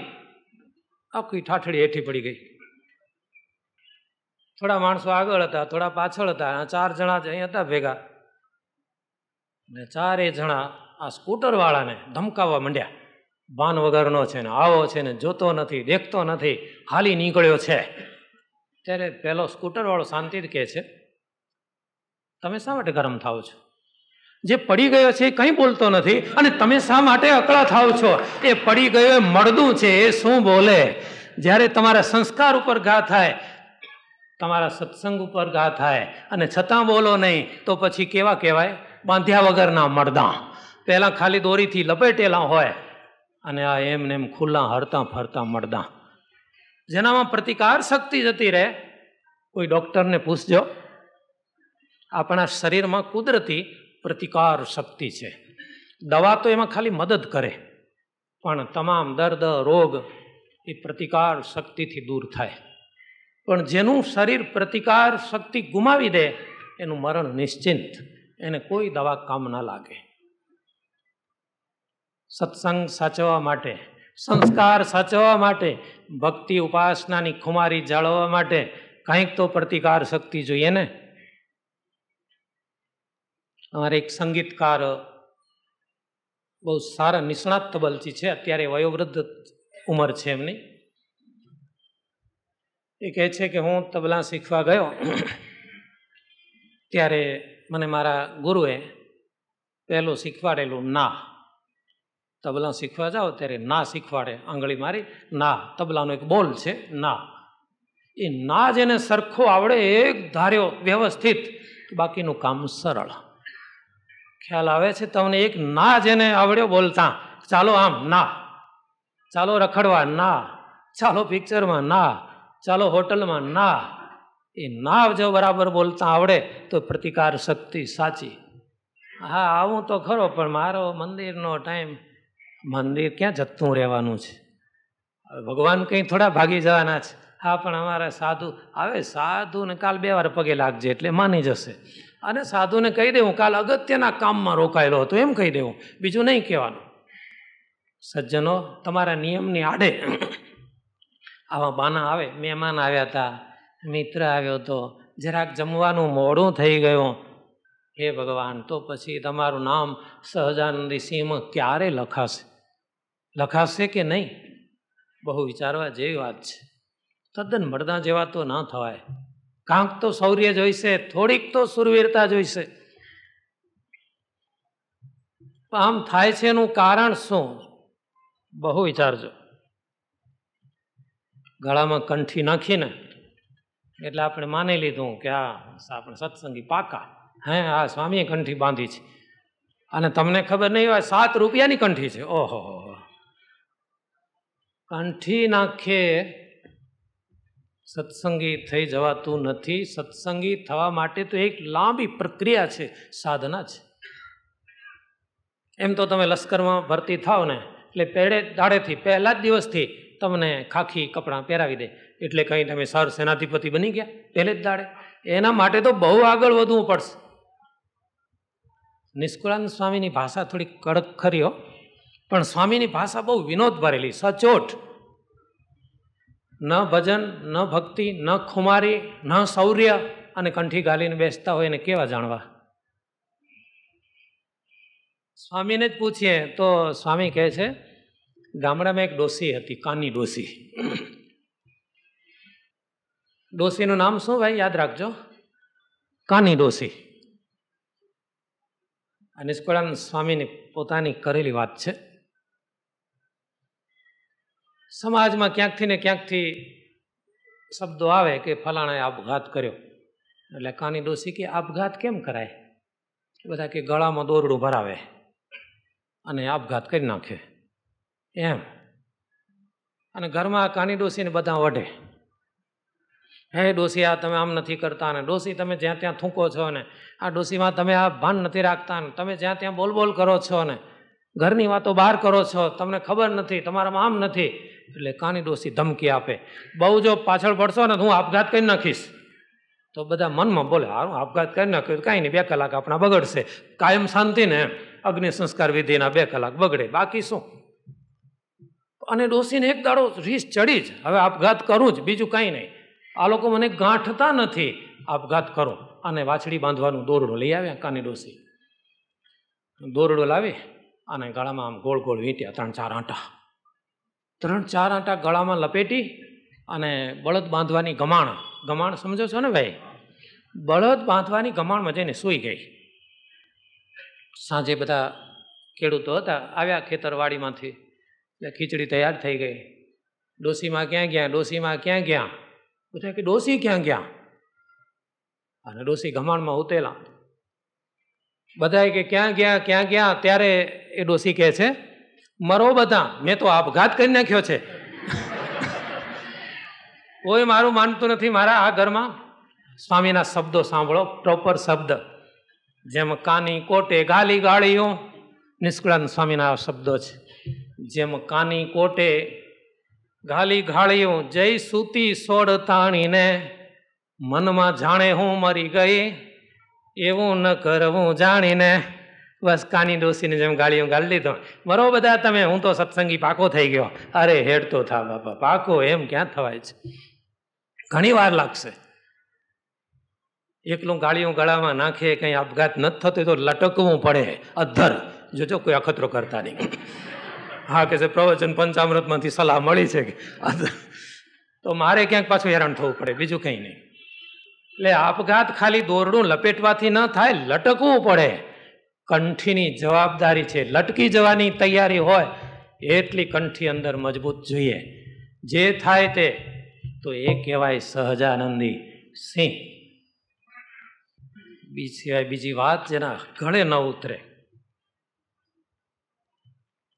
આખી ઠાઠડી હેઠી પડી ગઈ થોડા માણસો આગળ હતા થોડા પાછળ હતા ચાર જણા જ અહીં હતા ભેગા ને ચારેય જણા આ સ્કૂટરવાળાને ધમકાવવા માંડ્યા બાન વગરનો છે ને આવો છે ને જોતો નથી દેખતો નથી હાલી નીકળ્યો છે ત્યારે પેલો સ્કૂટરવાળો શાંતિ જ કહે છે તમે શા માટે ગરમ થાવ છો જે પડી ગયો છે એ કંઈ બોલતો નથી અને તમે શા માટે અકળા થાવ છો એ પડી ગયો એ મળદું છે એ શું બોલે જ્યારે તમારા સંસ્કાર ઉપર ગા થાય તમારા સત્સંગ ઉપર ગા થાય અને છતાં બોલો નહીં તો પછી કેવા કહેવાય બાંધ્યા વગરના મરદાં પહેલાં ખાલી દોરીથી લપેટેલા હોય અને આ એમ ને એમ ખુલ્લા હરતા ફરતા મરદાં જેનામાં પ્રતિકાર શક્તિ જતી રહે કોઈ ડૉક્ટરને પૂછજો આપણા શરીરમાં કુદરતી પ્રતિકાર શક્તિ છે દવા તો એમાં ખાલી મદદ કરે પણ તમામ દર્દ રોગ એ પ્રતિકાર શક્તિથી દૂર થાય પણ જેનું શરીર પ્રતિકાર શક્તિ ગુમાવી દે એનું મરણ નિશ્ચિંત એને કોઈ દવા કામ ના લાગે સત્સંગ સાચવવા માટે સંસ્કાર સાચવવા માટે ભક્તિ ઉપાસનાની ખુમારી જાળવવા માટે કંઈક તો પ્રતિકાર શક્તિ જોઈએ ને અમારે એક સંગીતકાર બહુ સારા નિષ્ણાત તબલચી છે અત્યારે વયોવૃદ્ધ ઉંમર છે એમની એ કહે છે કે હું તબલા શીખવા ગયો ત્યારે મને મારા ગુરુએ પહેલું શીખવાડેલું ના તબલા શીખવા જાઓ ત્યારે ના શીખવાડે આંગળી મારી ના તબલાનો એક બોલ છે ના એ ના જેને સરખો આવડે એક ધાર્યો વ્યવસ્થિત બાકીનું કામ સરળ ખ્યાલ આવે છે તમને એક ના જેને આવડ્યો બોલતા ચાલો આમ ના ચાલો રખડવા ના ચાલો પિક્ચરમાં ના ચાલો હોટલમાં ના એ ના જો બરાબર બોલતા આવડે તો પ્રતિકાર શક્તિ સાચી હા આવું તો ખરો પણ મારો મંદિરનો ટાઈમ મંદિર ક્યાં જતું રહેવાનું છે ભગવાન કંઈ થોડા ભાગી જવાના છે હા પણ અમારા સાધુ હવે સાધુને કાલ બે વાર પગે લાગજે એટલે માની જશે અને સાધુને કહી દેવું કાલ અગત્યના કામમાં રોકાયેલો હતો એમ કહી દેવું બીજું નહીં કહેવાનું સજ્જનો તમારા નિયમની આડે આવા બાના આવે મહેમાન આવ્યા હતા મિત્ર આવ્યો તો જરાક જમવાનું મોડું થઈ ગયું હે ભગવાન તો પછી તમારું નામ સહજાનંદી સિંહ ક્યારે લખાશે લખાશે કે નહીં બહુ વિચારવા જેવી વાત છે તદ્દન મળદા જેવા તો ના થવાય કાંક તો શૌર્ય જોઈશે થોડીક તો સુરવીરતા જોઈશે આમ થાય છે એનું કારણ શું બહુ વિચારજો ગળામાં કંઠી નાખીને એટલે આપણે માની લીધું કે આ આપણે સત્સંગી પાકા હે આ સ્વામીએ કંઠી બાંધી છે અને તમને ખબર નહીં હોય સાત રૂપિયાની કંઠી છે ઓહો કંઠી નાખે સત્સંગી થઈ જવાતું નથી સત્સંગી થવા માટે તો એક લાંબી પ્રક્રિયા છે સાધના છે એમ તો તમે લશ્કરમાં ભરતી થાવ ને એટલે પેડે દાડેથી પહેલા જ દિવસથી તમને ખાખી કપડાં પહેરાવી દે એટલે કંઈ તમે સર સેનાધિપતિ બની ગયા પહેલે જ દાડે એના માટે તો બહુ આગળ વધવું પડશે નિષ્કુળાનંદ સ્વામીની ભાષા થોડી કડક ખરી હો પણ સ્વામીની ભાષા બહુ વિનોદ ભરેલી સચોટ ન ભજન ન ભક્તિ ન ખુમારી ન શૌર્ય અને કંઠી ગાલીને બેસતા હોય એને કેવા જાણવા સ્વામીને જ પૂછીએ તો સ્વામી કહે છે ગામડામાં એક ડોસી હતી કાની ડોસી ડોશીનું નામ શું ભાઈ યાદ રાખજો કાની ડોશી આ નિષ્કળાનંદ સ્વામીની પોતાની કરેલી વાત છે સમાજમાં ક્યાંકથી ને ક્યાંકથી શબ્દો આવે કે ફલાણાએ આપઘાત કર્યો એટલે કાની ડોશી કે આપઘાત કેમ કરાય બધા કે ગળામાં દોરડું ભરાવે અને આપઘાત કરી નાખે એમ અને ઘરમાં કાની ડોશીને બધા વઢે હે ડોસી આ તમે આમ નથી કરતા ને ડોસી તમે જ્યાં ત્યાં થૂંકો છો ને આ ડોસીમાં તમે આ ભાન નથી રાખતા ને તમે જ્યાં ત્યાં બોલ બોલ કરો છો ને ઘરની વાતો બહાર કરો છો તમને ખબર નથી તમારામાં આમ નથી એટલે કાની ડોસી ધમકી આપે બહુ જો પાછળ પડશો ને તો હું આપઘાત કરી નાખીશ તો બધા મનમાં બોલે હારું આપઘાત કરી નાખ્યો કાંઈ નહીં બે કલાક આપણા બગડશે કાયમ શાંતિ ને અગ્નિ સંસ્કાર વિધિના બે કલાક બગડે બાકી શું અને ડોસીને એક દાડો રીસ ચડી જ હવે આપઘાત કરું જ બીજું કાંઈ નહીં આ લોકો મને ગાંઠતા નથી આપઘાત કરો અને વાછડી બાંધવાનું દોરડો લઈ આવ્યા કાની ડોસી દોરડો લાવી અને ગળામાં આમ ગોળ ગોળ વીંટ્યા ત્રણ ચાર આંટા ત્રણ ચાર આંટા ગળામાં લપેટી અને બળદ બાંધવાની ગમાણ ગમાણ સમજો છો ને ભાઈ બળદ બાંધવાની ગમાણમાં જઈને સૂઈ ગઈ સાંજે બધા ખેડૂતો હતા આવ્યા ખેતરવાડીમાંથી એટલે ખીચડી તૈયાર થઈ ગઈ ડોસીમાં ક્યાં ગયા ડોસીમાં ક્યાં ગયા પૂછાય કે ડોસી ક્યાં ગયા અને ડોસી ઘમાણમાં ઉતેલા બધા કે ક્યાં ગયા ક્યાં ગયા ત્યારે એ ડોસી કહે છે મરો બધા મેં તો આપઘાત કરી નાખ્યો છે કોઈ મારું માનતું નથી મારા આ ઘરમાં સ્વામીના શબ્દો સાંભળો પ્રોપર શબ્દ જેમ કાની કોટે ગાલી ગાળીઓ નિષ્કુળાન સ્વામીના શબ્દો છે જેમ કાની કોટે ગાલી ઘાળ્યું જય સુતી સોડ તાણીને મનમાં જાણે હું મરી ગઈ એવું ન કરવું જાણીને બસ કાની ડોસીને જેમ ગાળીઓ ગાળી લીધો મરો બધા તમે હું તો સત્સંગી પાકો થઈ ગયો અરે હેડ તો થા બાપા પાકો એમ ક્યાં થવાય છે ઘણી વાર લાગશે એકલું ગાળીઓ ગળામાં નાખે કંઈ આપઘાત નથી થતો તો લટકવું પડે અધર જોજો કોઈ અખતરો કરતા નહીં હા કે છે પ્રવચન પંચામૃતમાંથી સલાહ મળી છે કે તો મારે ક્યાંક પાછું હેરાન થવું પડે બીજું કંઈ નહીં એટલે આપઘાત ખાલી દોરડું લપેટવાથી ન થાય લટકવું પડે કંઠીની જવાબદારી છે લટકી જવાની તૈયારી હોય એટલી કંઠી અંદર મજબૂત જોઈએ જે થાય તે તો એ કહેવાય સહજાનંદી સિંહ બી સિવાય બીજી વાત જેના ગળે ન ઉતરે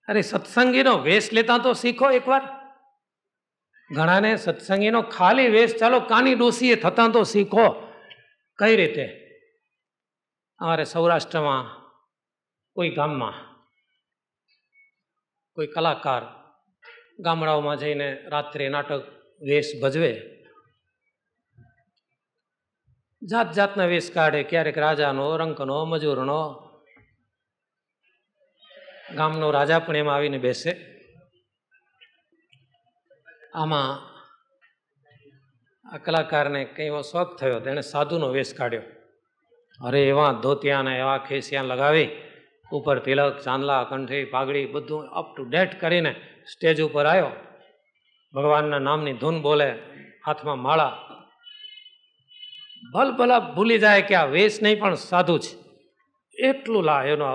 અરે સત્સંગીનો વેશ લેતા તો શીખો એકવાર ઘણાને સત્સંગીનો ખાલી વેશ ચાલો કાની ડોસીએ થતાં તો શીખો કઈ રીતે અમારે સૌરાષ્ટ્રમાં કોઈ ગામમાં કોઈ કલાકાર ગામડાઓમાં જઈને રાત્રે નાટક વેશ ભજવે જાત જાતના વેશ કાઢે ક્યારેક રાજાનો રંકનો મજૂરનો ગામનો રાજા પણ એમાં આવીને બેસે આમાં આ કલાકારને કંઈ શોખ થયો તેણે સાધુનો વેશ કાઢ્યો અરે એવા ધોતિયાને એવા ખેસિયા લગાવી ઉપર તિલક ચાંદલા કંઠી પાઘડી બધું અપ ટુ ડેટ કરીને સ્ટેજ ઉપર આવ્યો ભગવાનના નામની ધૂન બોલે હાથમાં માળા ભલ ભલા ભૂલી જાય કે આ વેશ નહીં પણ સાધુ છે એટલું લા એનો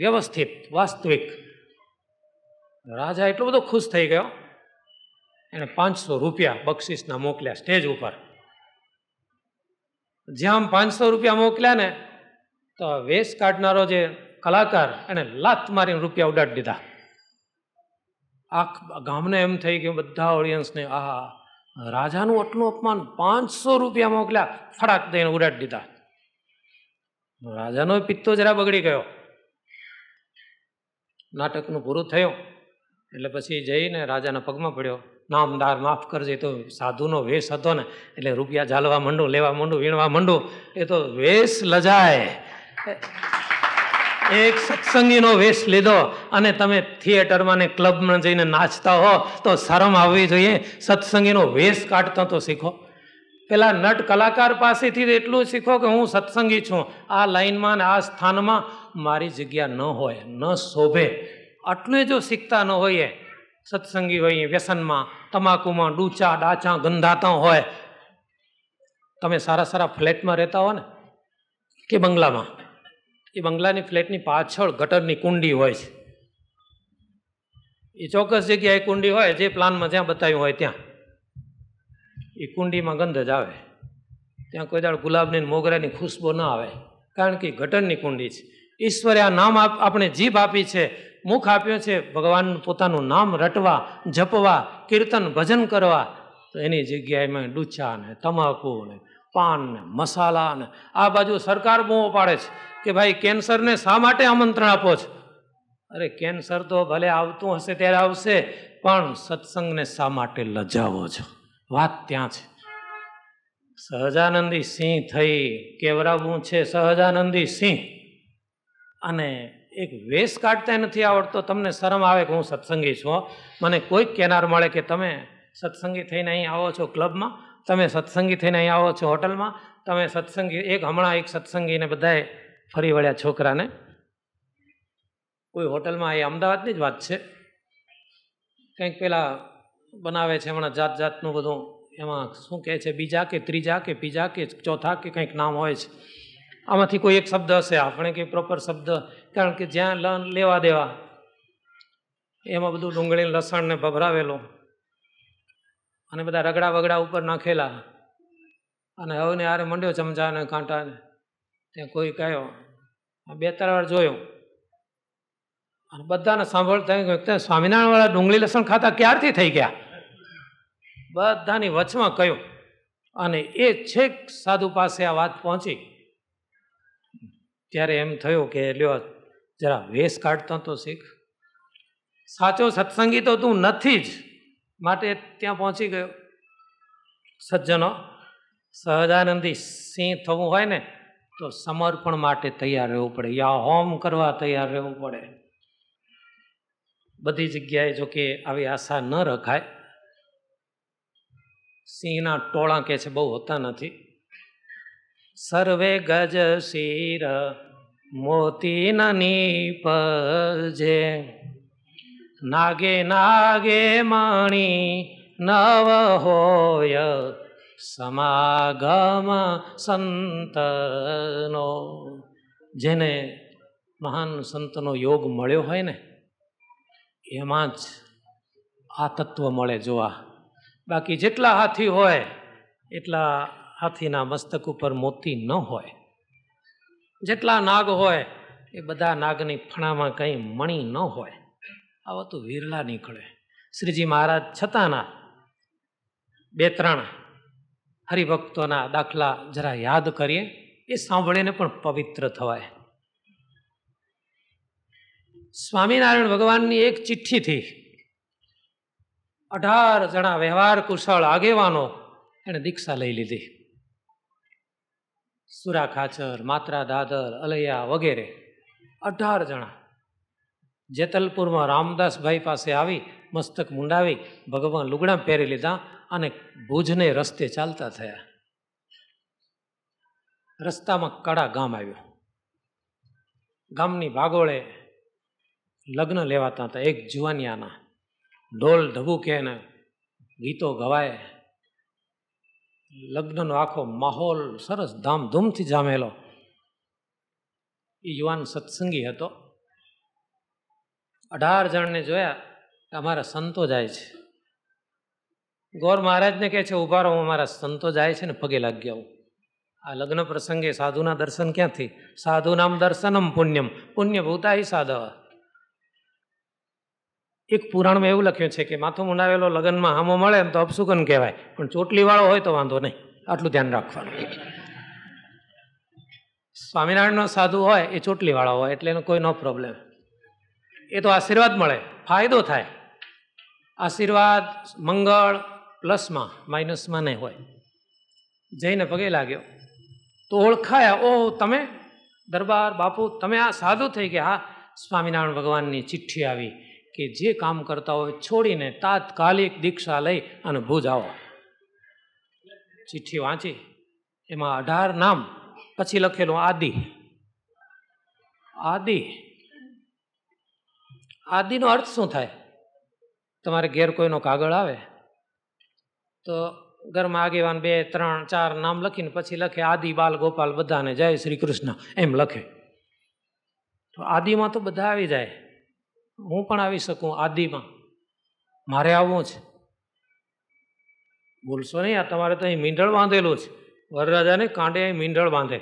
વ્યવસ્થિત વાસ્તવિક રાજા એટલો બધો ખુશ થઈ ગયો એને પાંચસો રૂપિયા બક્ષિસના મોકલ્યા સ્ટેજ ઉપર જેમ પાંચસો રૂપિયા મોકલ્યા ને તો વેશ કાઢનારો જે કલાકાર એને લાત મારીને રૂપિયા ઉડાડી દીધા આખ ગામને એમ થઈ ગયું બધા ઓડિયન્સને આહા રાજાનું આટલું અપમાન પાંચસો રૂપિયા મોકલ્યા ફડાક દઈને ઉડાડી દીધા રાજાનો પિત્તો જરા બગડી ગયો નાટકનું પૂરું થયું એટલે પછી જઈને રાજાના પગમાં પડ્યો નામદાર માફ કરજે તો સાધુનો વેશ હતો ને એટલે રૂપિયા ઝાલવા માંડું લેવા માંડું વીણવા માંડું એ તો વેશ લજાય એક સત્સંગીનો વેશ લીધો અને તમે થિયેટરમાં ને ક્લબમાં જઈને નાચતા હો તો શરમ આવવી જોઈએ સત્સંગીનો વેશ કાઢતો તો શીખો પેલા નટ કલાકાર પાસેથી એટલું શીખો કે હું સત્સંગી છું આ લાઈનમાં ને આ સ્થાનમાં મારી જગ્યા ન હોય ન શોભે આટલું જો શીખતા ન હોઈએ સત્સંગી હોય વ્યસનમાં તમાકુમાં ડૂચા ડાચા ગંધાતા હોય તમે સારા સારા ફ્લેટમાં રહેતા હો ને કે બંગલામાં એ બંગલાની ફ્લેટની પાછળ ગટરની કુંડી હોય છે એ ચોક્કસ જગ્યાએ કુંડી હોય જે પ્લાનમાં જ્યાં બતાવ્યું હોય ત્યાં એ કુંડીમાં ગંધ જ આવે ત્યાં કોઈ દાળ ગુલાબની મોગરાની ખુશબો ન આવે કારણ કે ગટરની કુંડી છે ઈશ્વરે આ નામ આપણે જીભ આપી છે મુખ આપ્યો છે ભગવાન પોતાનું નામ રટવા જપવા કીર્તન ભજન કરવા તો એની જગ્યાએમાં ડૂચા ને તમાકુ ને પાન ને મસાલા ને આ બાજુ સરકાર બૂમો પાડે છે કે ભાઈ કેન્સરને શા માટે આમંત્રણ આપો છો અરે કેન્સર તો ભલે આવતું હશે ત્યારે આવશે પણ સત્સંગને શા માટે લજાવો છો વાત ત્યાં છે સહજાનંદી સિંહ થઈ કેવરાવું છે સહજાનંદી સિંહ અને એક વેશ કાઢતા નથી આવડતો તમને શરમ આવે કે હું સત્સંગી છું મને કોઈક કેનાર મળે કે તમે સત્સંગી થઈને અહીં આવો છો ક્લબમાં તમે સત્સંગી થઈને અહીં આવો છો હોટલમાં તમે સત્સંગી એક હમણાં એક સત્સંગીને બધાએ ફરી વળ્યા છોકરાને કોઈ હોટલમાં એ અમદાવાદની જ વાત છે કંઈક પેલા બનાવે છે હમણાં જાત જાતનું બધું એમાં શું કહે છે બીજા કે ત્રીજા કે પીજા કે ચોથા કે કંઈક નામ હોય છે આમાંથી કોઈ એક શબ્દ હશે આપણે કે પ્રોપર શબ્દ કારણ કે જ્યાં લન લેવા દેવા એમાં બધું ડુંગળી લસણને ભભરાવેલો અને બધા રગડા વગડા ઉપર નાખેલા અને હવને આરે મંડ્યો ચમચાને કાંટાને ત્યાં કોઈ કહ્યો બે ત્રણ વાર જોયો અને બધાને સાંભળતા સ્વામિનારાયણવાળા ડુંગળી લસણ ખાતા ક્યારથી થઈ ગયા બધાની વચમાં કહ્યું અને એ છેક સાધુ પાસે આ વાત પહોંચી ત્યારે એમ થયું કે લ્યો જરા વેશ કાઢતો તો શીખ સાચો સત્સંગી તો તું નથી જ માટે ત્યાં પહોંચી ગયો સજ્જનો સહજાનંદી સિંહ થવું હોય ને તો સમર્પણ માટે તૈયાર રહેવું પડે યા હોમ કરવા તૈયાર રહેવું પડે બધી જગ્યાએ જો કે આવી આશા ન રખાય સિંહના ટોળા કે છે બહુ હોતા નથી સર્વે ગજ શિર મોતી નની પરજે નાગે નાગે મણી નવ હોય સમાગમ સંતનો જેને મહાન સંતનો યોગ મળ્યો હોય ને એમાં જ આ તત્વ મળે જોવા બાકી જેટલા હાથી હોય એટલા હાથીના મસ્તક ઉપર મોતી ન હોય જેટલા નાગ હોય એ બધા નાગની ફણામાં કંઈ મણી ન હોય આવા તો વિરલા નીકળે શ્રીજી મહારાજ છતાંના બે ત્રણ હરિભક્તોના દાખલા જરા યાદ કરીએ એ સાંભળીને પણ પવિત્ર થવાય સ્વામિનારાયણ ભગવાનની એક ચિઠ્ઠીથી અઢાર જણા વ્યવહાર કુશળ આગેવાનો એણે દીક્ષા લઈ લીધી સુરા ખાચર માત્રા દાદર અલૈયા વગેરે અઢાર જણા જેતલપુરમાં રામદાસભાઈ પાસે આવી મસ્તક મુંડાવી ભગવાન લુગડા પહેરી લીધા અને ભુજને રસ્તે ચાલતા થયા રસ્તામાં કડા ગામ આવ્યું ગામની ભાગોળે લગ્ન લેવાતા હતા એક જુવાનિયાના ઢોલ ઢબુકે ને ગીતો ગવાય લગ્નનો આખો માહોલ સરસ ધામધૂમથી જામેલો એ યુવાન સત્સંગી હતો અઢાર જણને જોયા અમારા સંતો જાય છે ગોર મહારાજને કહે છે ઉભા રહો અમારા સંતો જાય છે ને પગે લાગ્યા હું આ લગ્ન પ્રસંગે સાધુના દર્શન ક્યાંથી સાધુ નામ દર્શનમ પુણ્યમ પુણ્ય ભૂતા સાધવા એક પુરાણમાં એવું લખ્યું છે કે માથું મુંડાવેલો લગ્નમાં હામો મળે એમ તો અપશુકન કહેવાય પણ ચોટલીવાળો હોય તો વાંધો નહીં આટલું ધ્યાન રાખવાનું સ્વામિનારાયણનો સાધુ હોય એ ચોટલીવાળો હોય એટલે એનો કોઈ નો પ્રોબ્લેમ એ તો આશીર્વાદ મળે ફાયદો થાય આશીર્વાદ મંગળ પ્લસમાં માઇનસમાં નહીં હોય જઈને પગે લાગ્યો તો ઓળખાયા ઓહ તમે દરબાર બાપુ તમે આ સાધુ થઈ ગયા હા સ્વામિનારાયણ ભગવાનની ચિઠ્ઠી આવી કે જે કામ કરતા હોય છોડીને તાત્કાલિક દીક્ષા લઈ અને ભુજ આવો ચિઠ્ઠી વાંચી એમાં અઢાર નામ પછી લખેલું આદિ આદિ આદિનો અર્થ શું થાય તમારે ઘેર કોઈનો કાગળ આવે તો ઘરમાં આગેવાન બે ત્રણ ચાર નામ લખીને પછી લખે આદિ બાલ ગોપાલ બધાને જય શ્રી કૃષ્ણ એમ લખે તો આદિમાં તો બધા આવી જાય હું પણ આવી શકું આદિમાં મારે આવવું છે બોલશો નહીં આ તમારે તો અહીં મીંડળ બાંધેલું છે વરરાજાને કાંડે અહીં મીંડળ બાંધે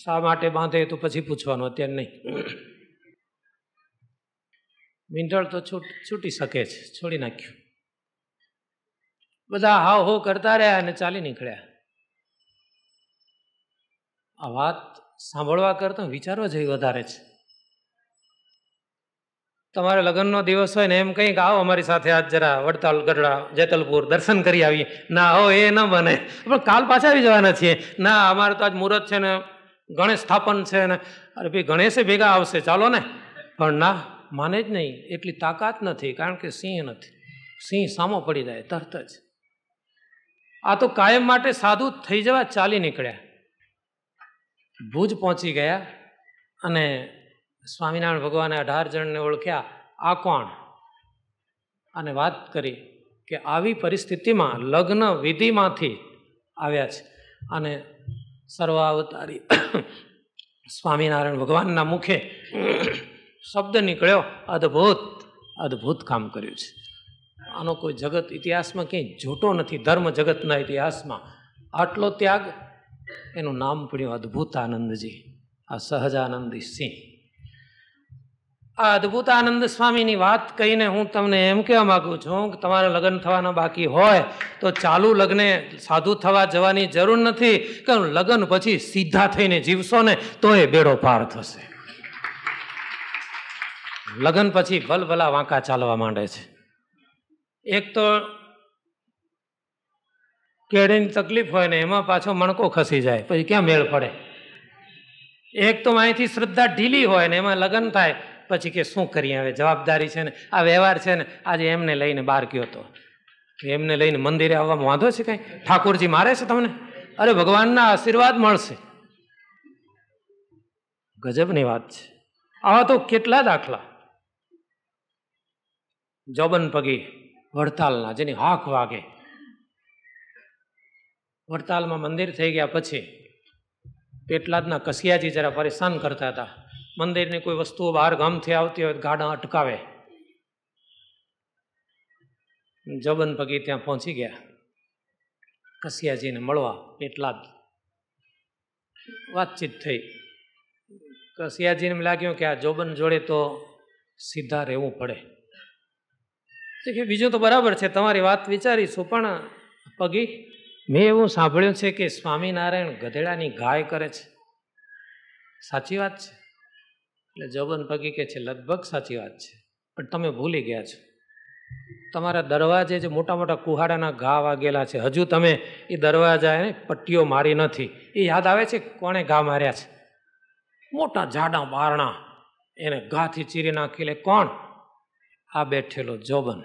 શા માટે બાંધે તો પછી પૂછવાનું અત્યારે નહીં મીંડળ તો છૂટ છૂટી શકે છે છોડી નાખ્યું બધા હાવ હો કરતા રહ્યા અને ચાલી નીકળ્યા આ વાત સાંભળવા કરતાં વિચારવા જેવી વધારે છે તમારે લગ્નનો દિવસ હોય ને એમ કંઈક આવો અમારી સાથે આજ જરા વડતાલ ગઢડા જેતલપુર દર્શન કરી આવીએ ના હો એ ન બને પણ કાલ પાછા આવી જવાના છીએ ના અમારે તો આજ મુહૂર્ત છે ને ગણેશ સ્થાપન છે ને અરે ભાઈ ગણેશે ભેગા આવશે ચાલો ને પણ ના માને જ નહીં એટલી તાકાત નથી કારણ કે સિંહ નથી સિંહ સામો પડી જાય તરત જ આ તો કાયમ માટે સાધુ થઈ જવા ચાલી નીકળ્યા ભુજ પહોંચી ગયા અને સ્વામિનારાયણ ભગવાને અઢાર જણને ઓળખ્યા આ કોણ અને વાત કરી કે આવી પરિસ્થિતિમાં લગ્ન વિધિમાંથી આવ્યા છે અને સર્વાવતારી સ્વામિનારાયણ ભગવાનના મુખે શબ્દ નીકળ્યો અદ્ભુત અદ્ભુત કામ કર્યું છે આનો કોઈ જગત ઇતિહાસમાં ક્યાંય જોટો નથી ધર્મ જગતના ઇતિહાસમાં આટલો ત્યાગ એનું નામ પડ્યું અદ્ભુત આનંદજી આ સહજાનંદી સિંહ આ આનંદ સ્વામીની વાત કહીને હું તમને એમ કહેવા માગું છું કે તમારે લગ્ન થવાના બાકી હોય તો ચાલુ લગ્ને સાધુ થવા જવાની જરૂર નથી કે લગ્ન પછી સીધા થઈને જીવશો ને તો એ બેડો પાર થશે લગ્ન પછી ભલભલા વાંકા ચાલવા માંડે છે એક તો કેડીની તકલીફ હોય ને એમાં પાછો મણકો ખસી જાય પછી ક્યાં મેળ પડે એક તો અહીંથી શ્રદ્ધા ઢીલી હોય ને એમાં લગ્ન થાય પછી કે શું કરીએ હવે જવાબદારી છે ને આ વ્યવહાર છે ને આજે એમને લઈને બહાર ગયો હતો એમને લઈને મંદિરે આવવામાં વાંધો છે કંઈ ઠાકોરજી મારે છે તમને અરે ભગવાનના આશીર્વાદ મળશે ગજબની વાત છે આવા તો કેટલા દાખલા જોબન પગી વડતાલના જેની હાક વાગે વડતાલમાં મંદિર થઈ ગયા પછી પેટલાદના કસિયાજી જરા પરેશાન કરતા હતા મંદિરની કોઈ વસ્તુઓ બહાર ગામથી આવતી હોય ગાડા અટકાવે જબન પગી ત્યાં પહોંચી ગયા કસિયાજીને મળવા એટલા જ વાતચીત થઈ કસિયાજીને લાગ્યું કે આ જોબન જોડે તો સીધા રહેવું પડે કે બીજું તો બરાબર છે તમારી વાત વિચારીશું પણ પગી મેં એવું સાંભળ્યું છે કે સ્વામિનારાયણ ગધેડાની ગાય કરે છે સાચી વાત છે એટલે જોબન ભગી કે છે લગભગ સાચી વાત છે પણ તમે ભૂલી ગયા છો તમારા દરવાજે જે મોટા મોટા કુહાડાના ઘા વાગેલા છે હજુ તમે એ દરવાજા એને પટ્ટીઓ મારી નથી એ યાદ આવે છે કોણે ઘા માર્યા છે મોટા જાડા બારણા એને ઘાથી ચીરી નાખી લે કોણ આ બેઠેલો જોબન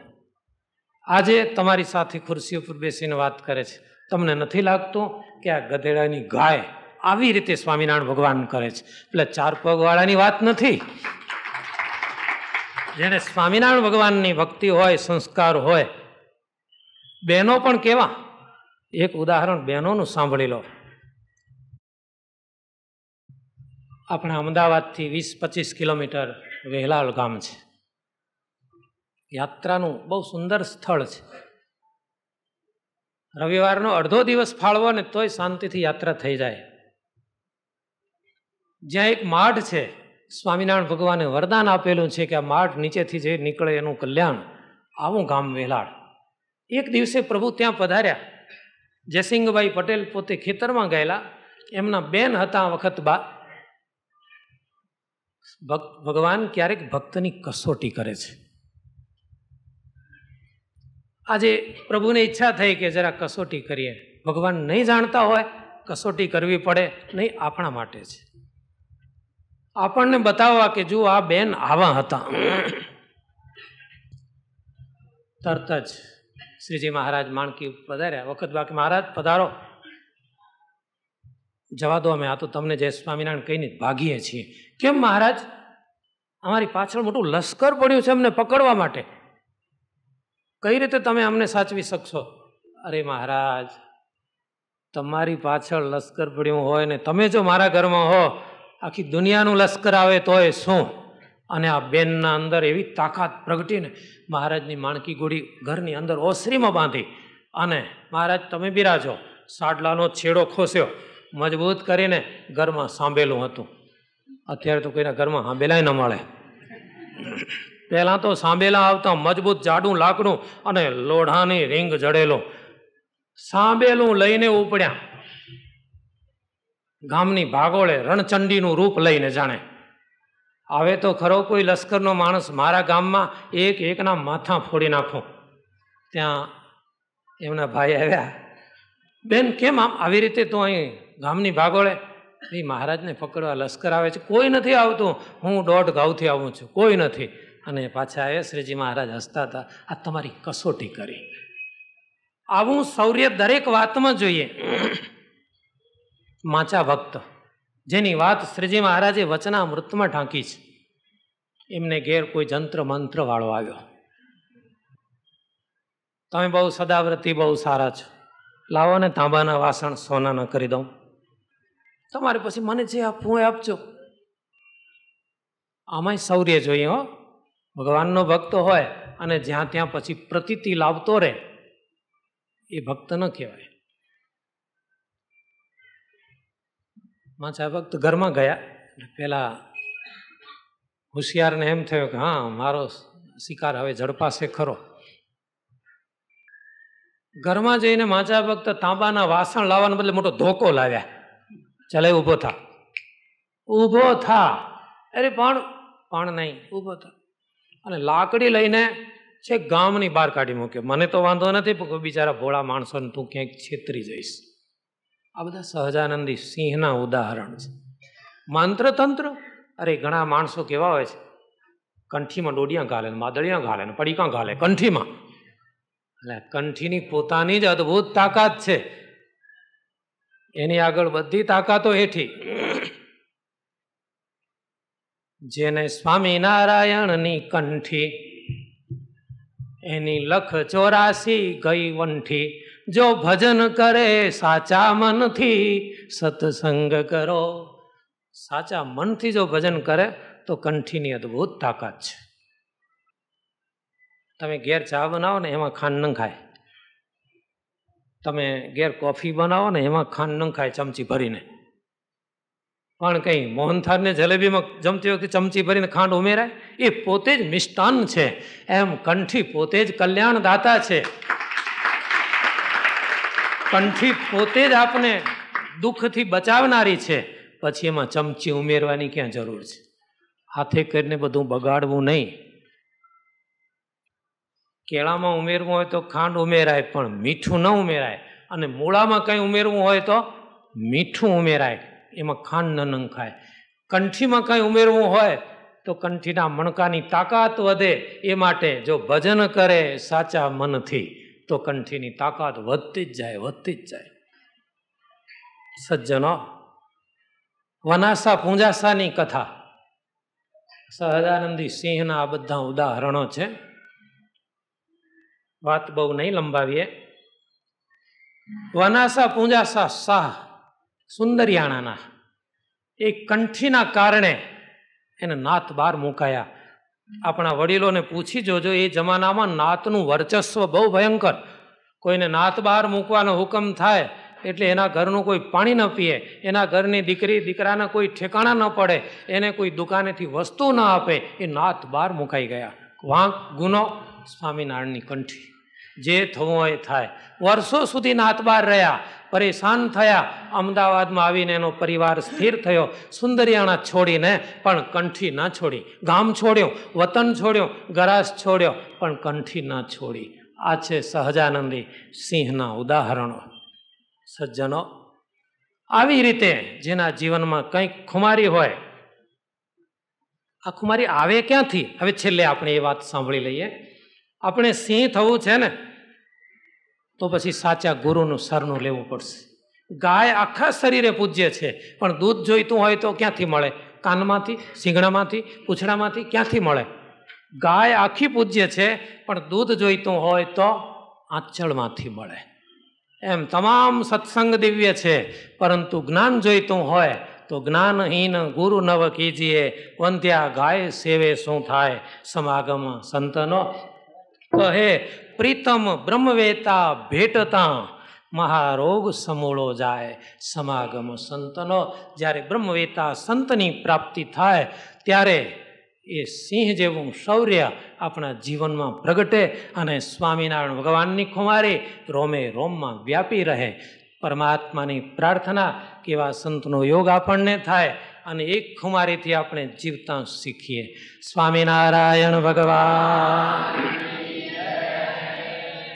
આજે તમારી સાથે ખુરશી ઉપર બેસીને વાત કરે છે તમને નથી લાગતું કે આ ગધેડાની ગાય આવી રીતે સ્વામિનારાયણ ભગવાન કરે છે એટલે ચાર પગવાળાની વાત નથી જેને સ્વામિનારાયણ ભગવાનની ભક્તિ હોય સંસ્કાર હોય બહેનો પણ કેવા એક ઉદાહરણ બહેનોનું સાંભળી લો આપણા અમદાવાદથી વીસ પચીસ કિલોમીટર વેહલાલ ગામ છે યાત્રાનું બહુ સુંદર સ્થળ છે રવિવારનો અડધો દિવસ ફાળવો ને તોય શાંતિથી યાત્રા થઈ જાય જ્યાં એક માઠ છે સ્વામિનારાયણ ભગવાને વરદાન આપેલું છે કે આ માઠ નીચેથી જે નીકળે એનું કલ્યાણ આવું ગામ વેલાડ એક દિવસે પ્રભુ ત્યાં પધાર્યા જયસિંહભાઈ પટેલ પોતે ખેતરમાં ગયેલા એમના બેન હતા વખત બા ભગવાન ક્યારેક ભક્તની કસોટી કરે છે આજે પ્રભુને ઈચ્છા થઈ કે જરા કસોટી કરીએ ભગવાન નહીં જાણતા હોય કસોટી કરવી પડે નહીં આપણા માટે છે આપણને બતાવવા કે જુઓ આ બેન આવા હતા તરત જ શ્રીજી મહારાજ માણકી પધાર્યા વખત બાકી મહારાજ પધારો જવા દો અમે આ તો તમને જય સ્વામિનારાયણ કહીને ભાગીએ છીએ કેમ મહારાજ અમારી પાછળ મોટું લશ્કર પડ્યું છે અમને પકડવા માટે કઈ રીતે તમે અમને સાચવી શકશો અરે મહારાજ તમારી પાછળ લશ્કર પડ્યું હોય ને તમે જો મારા ઘરમાં હો આખી દુનિયાનું લશ્કર આવે તોય શું અને આ બેનના અંદર એવી તાકાત પ્રગટીને મહારાજની માણકી ગોળી ઘરની અંદર ઓસરીમાં બાંધી અને મહારાજ તમે બિરાજો સાડલાનો છેડો ખોસ્યો મજબૂત કરીને ઘરમાં સાંભેલું હતું અત્યારે તો કોઈના ઘરમાં સાંભેલાય ન મળે પહેલાં તો સાંભેલા આવતા મજબૂત જાડું લાકડું અને લોઢાની રીંગ જડેલું સાંભેલું લઈને ઉપડ્યા ગામની ભાગોળે રણચંડીનું રૂપ લઈને જાણે આવે તો ખરો કોઈ લશ્કરનો માણસ મારા ગામમાં એક એકના માથા ફોડી નાખો ત્યાં એમના ભાઈ આવ્યા બેન કેમ આમ આવી રીતે તું અહીં ગામની ભાગોળે એ મહારાજને પકડવા લશ્કર આવે છે કોઈ નથી આવતું હું દોઢ ગાઉથી આવું છું કોઈ નથી અને પાછા આવ્યા શ્રીજી મહારાજ હસતા હતા આ તમારી કસોટી કરી આવું શૌર્ય દરેક વાતમાં જોઈએ માચા ભક્ત જેની વાત શ્રીજી મહારાજે વચના મૃતમાં ઢાંકી છે એમને ઘેર કોઈ જંત્ર મંત્ર વાળો આવ્યો તમે બહુ સદાવ્રતી બહુ સારા છો લાવો ને તાંબાના વાસણ સોનાના કરી દઉં તમારે પછી મને જે આપવું એ આપજો આમાંય શૌર્ય જોઈએ હો ભગવાનનો ભક્ત હોય અને જ્યાં ત્યાં પછી પ્રતીતિ લાવતો રહે એ ભક્ત ન કહેવાય માછા ભક્ત ઘરમાં ગયા પેલા હોશિયારને એમ થયો કે હા મારો શિકાર હવે ઝડપાશે ખરો ઘરમાં જઈને માછા ભક્ત તાંબાના વાસણ લાવવાને બદલે મોટો ધોકો લાવ્યા ચાલે ઊભો થા ઊભો થા અરે પણ પણ નહીં ઊભો થા અને લાકડી લઈને છે ગામની બહાર કાઢી મૂક્યો મને તો વાંધો નથી પણ બિચારા ભોળા માણસોને તું ક્યાંક છેતરી જઈશ આ બધા સહજાનંદી સિંહના ઉદાહરણ છે તંત્ર અરે ઘણા માણસો કેવા હોય છે કંઠીમાં ડોડિયા ઘાલે માદળિયા ઘાલે ને પડીકા ઘાલે કંઠીમાં એટલે કંઠીની પોતાની જ અદ્ભુત તાકાત છે એની આગળ બધી તાકાતો હેઠી જેને સ્વામિનારાયણની કંઠી એની લખ ચોરાસી ગઈ વંઠી જો ભજન કરે સાચા મનથી સત્સંગ કરો સાચા મનથી જો ભજન કરે તો કંઠીની અદ્ભુત તાકાત છે તમે ઘેર ચા બનાવો ને એમાં ખાંડ ન ખાય તમે ઘેર કોફી બનાવો ને એમાં ખાંડ ન ખાય ચમચી ભરીને પણ કંઈ મોહનથાળને જલેબીમાં જમતી વખતે ચમચી ભરીને ખાંડ ઉમેરાય એ પોતે જ મિષ્ટાન છે એમ કંઠી પોતે જ કલ્યાણદાતા છે કંઠી પોતે જ આપને દુઃખથી બચાવનારી છે પછી એમાં ચમચી ઉમેરવાની ક્યાં જરૂર છે હાથે કરીને બધું બગાડવું નહીં કેળામાં ઉમેરવું હોય તો ખાંડ ઉમેરાય પણ મીઠું ન ઉમેરાય અને મૂળામાં કંઈ ઉમેરવું હોય તો મીઠું ઉમેરાય એમાં ખાંડ ન નંખાય કંઠીમાં કંઈ ઉમેરવું હોય તો કંઠીના મણકાની તાકાત વધે એ માટે જો ભજન કરે સાચા મનથી તો કંઠીની તાકાત વધતી જ જાય વધતી જ જાય સજ્જનો વનાસા પૂંજાસાની કથા સહજાનંદી સિંહના આ બધા ઉદાહરણો છે વાત બહુ નહીં લંબાવીએ વનાસા પૂંજાસા શાહ સુંદરિયાણાના એ કંઠીના કારણે એને નાથ બાર મુકાયા આપણા વડીલોને પૂછી જોજો એ જમાનામાં નાતનું વર્ચસ્વ બહુ ભયંકર કોઈને નાત બહાર મૂકવાનો હુકમ થાય એટલે એના ઘરનું કોઈ પાણી ન પીએ એના ઘરની દીકરી દીકરાના કોઈ ઠેકાણા ન પડે એને કોઈ દુકાનેથી વસ્તુ ન આપે એ નાત બહાર મુકાઈ ગયા વાંક ગુનો સ્વામિનારાયણની કંઠી જે થવું હોય થાય વર્ષો સુધી નાત બહાર રહ્યા પરેશાન થયા અમદાવાદમાં આવીને એનો પરિવાર સ્થિર થયો સુંદરિયાણા છોડીને પણ કંઠી ના છોડી ગામ છોડ્યો વતન છોડ્યો ગરાસ છોડ્યો પણ કંઠી ના છોડી આ છે સહજાનંદી સિંહના ઉદાહરણો સજ્જનો આવી રીતે જેના જીવનમાં કંઈક ખુમારી હોય આ ખુમારી આવે ક્યાંથી હવે છેલ્લે આપણે એ વાત સાંભળી લઈએ આપણે સિંહ થવું છે ને તો પછી સાચા ગુરુનું સરનું લેવું પડશે ગાય આખા શરીરે પૂજ્ય છે પણ દૂધ જોઈતું હોય તો ક્યાંથી મળે કાનમાંથી સિંગડામાંથી પૂછડામાંથી ક્યાંથી મળે ગાય આખી પૂજ્ય છે પણ દૂધ જોઈતું હોય તો આંચળમાંથી મળે એમ તમામ સત્સંગ દિવ્ય છે પરંતુ જ્ઞાન જોઈતું હોય તો જ્ઞાનહીન ગુરુ નવ કીજીએ વંધ્યા ગાય સેવે શું થાય સમાગમ સંતનો કહે પ્રીતમ બ્રહ્મવેતા ભેટતા મહારોગ સમૂળો જાય સમાગમ સંતનો જ્યારે બ્રહ્મવેતા સંતની પ્રાપ્તિ થાય ત્યારે એ સિંહ જેવું શૌર્ય આપણા જીવનમાં પ્રગટે અને સ્વામિનારાયણ ભગવાનની ખુમારી રોમે રોમમાં વ્યાપી રહે પરમાત્માની પ્રાર્થના કેવા સંતનો યોગ આપણને થાય અને એક ખુમારીથી આપણે જીવતા શીખીએ સ્વામિનારાયણ ભગવાન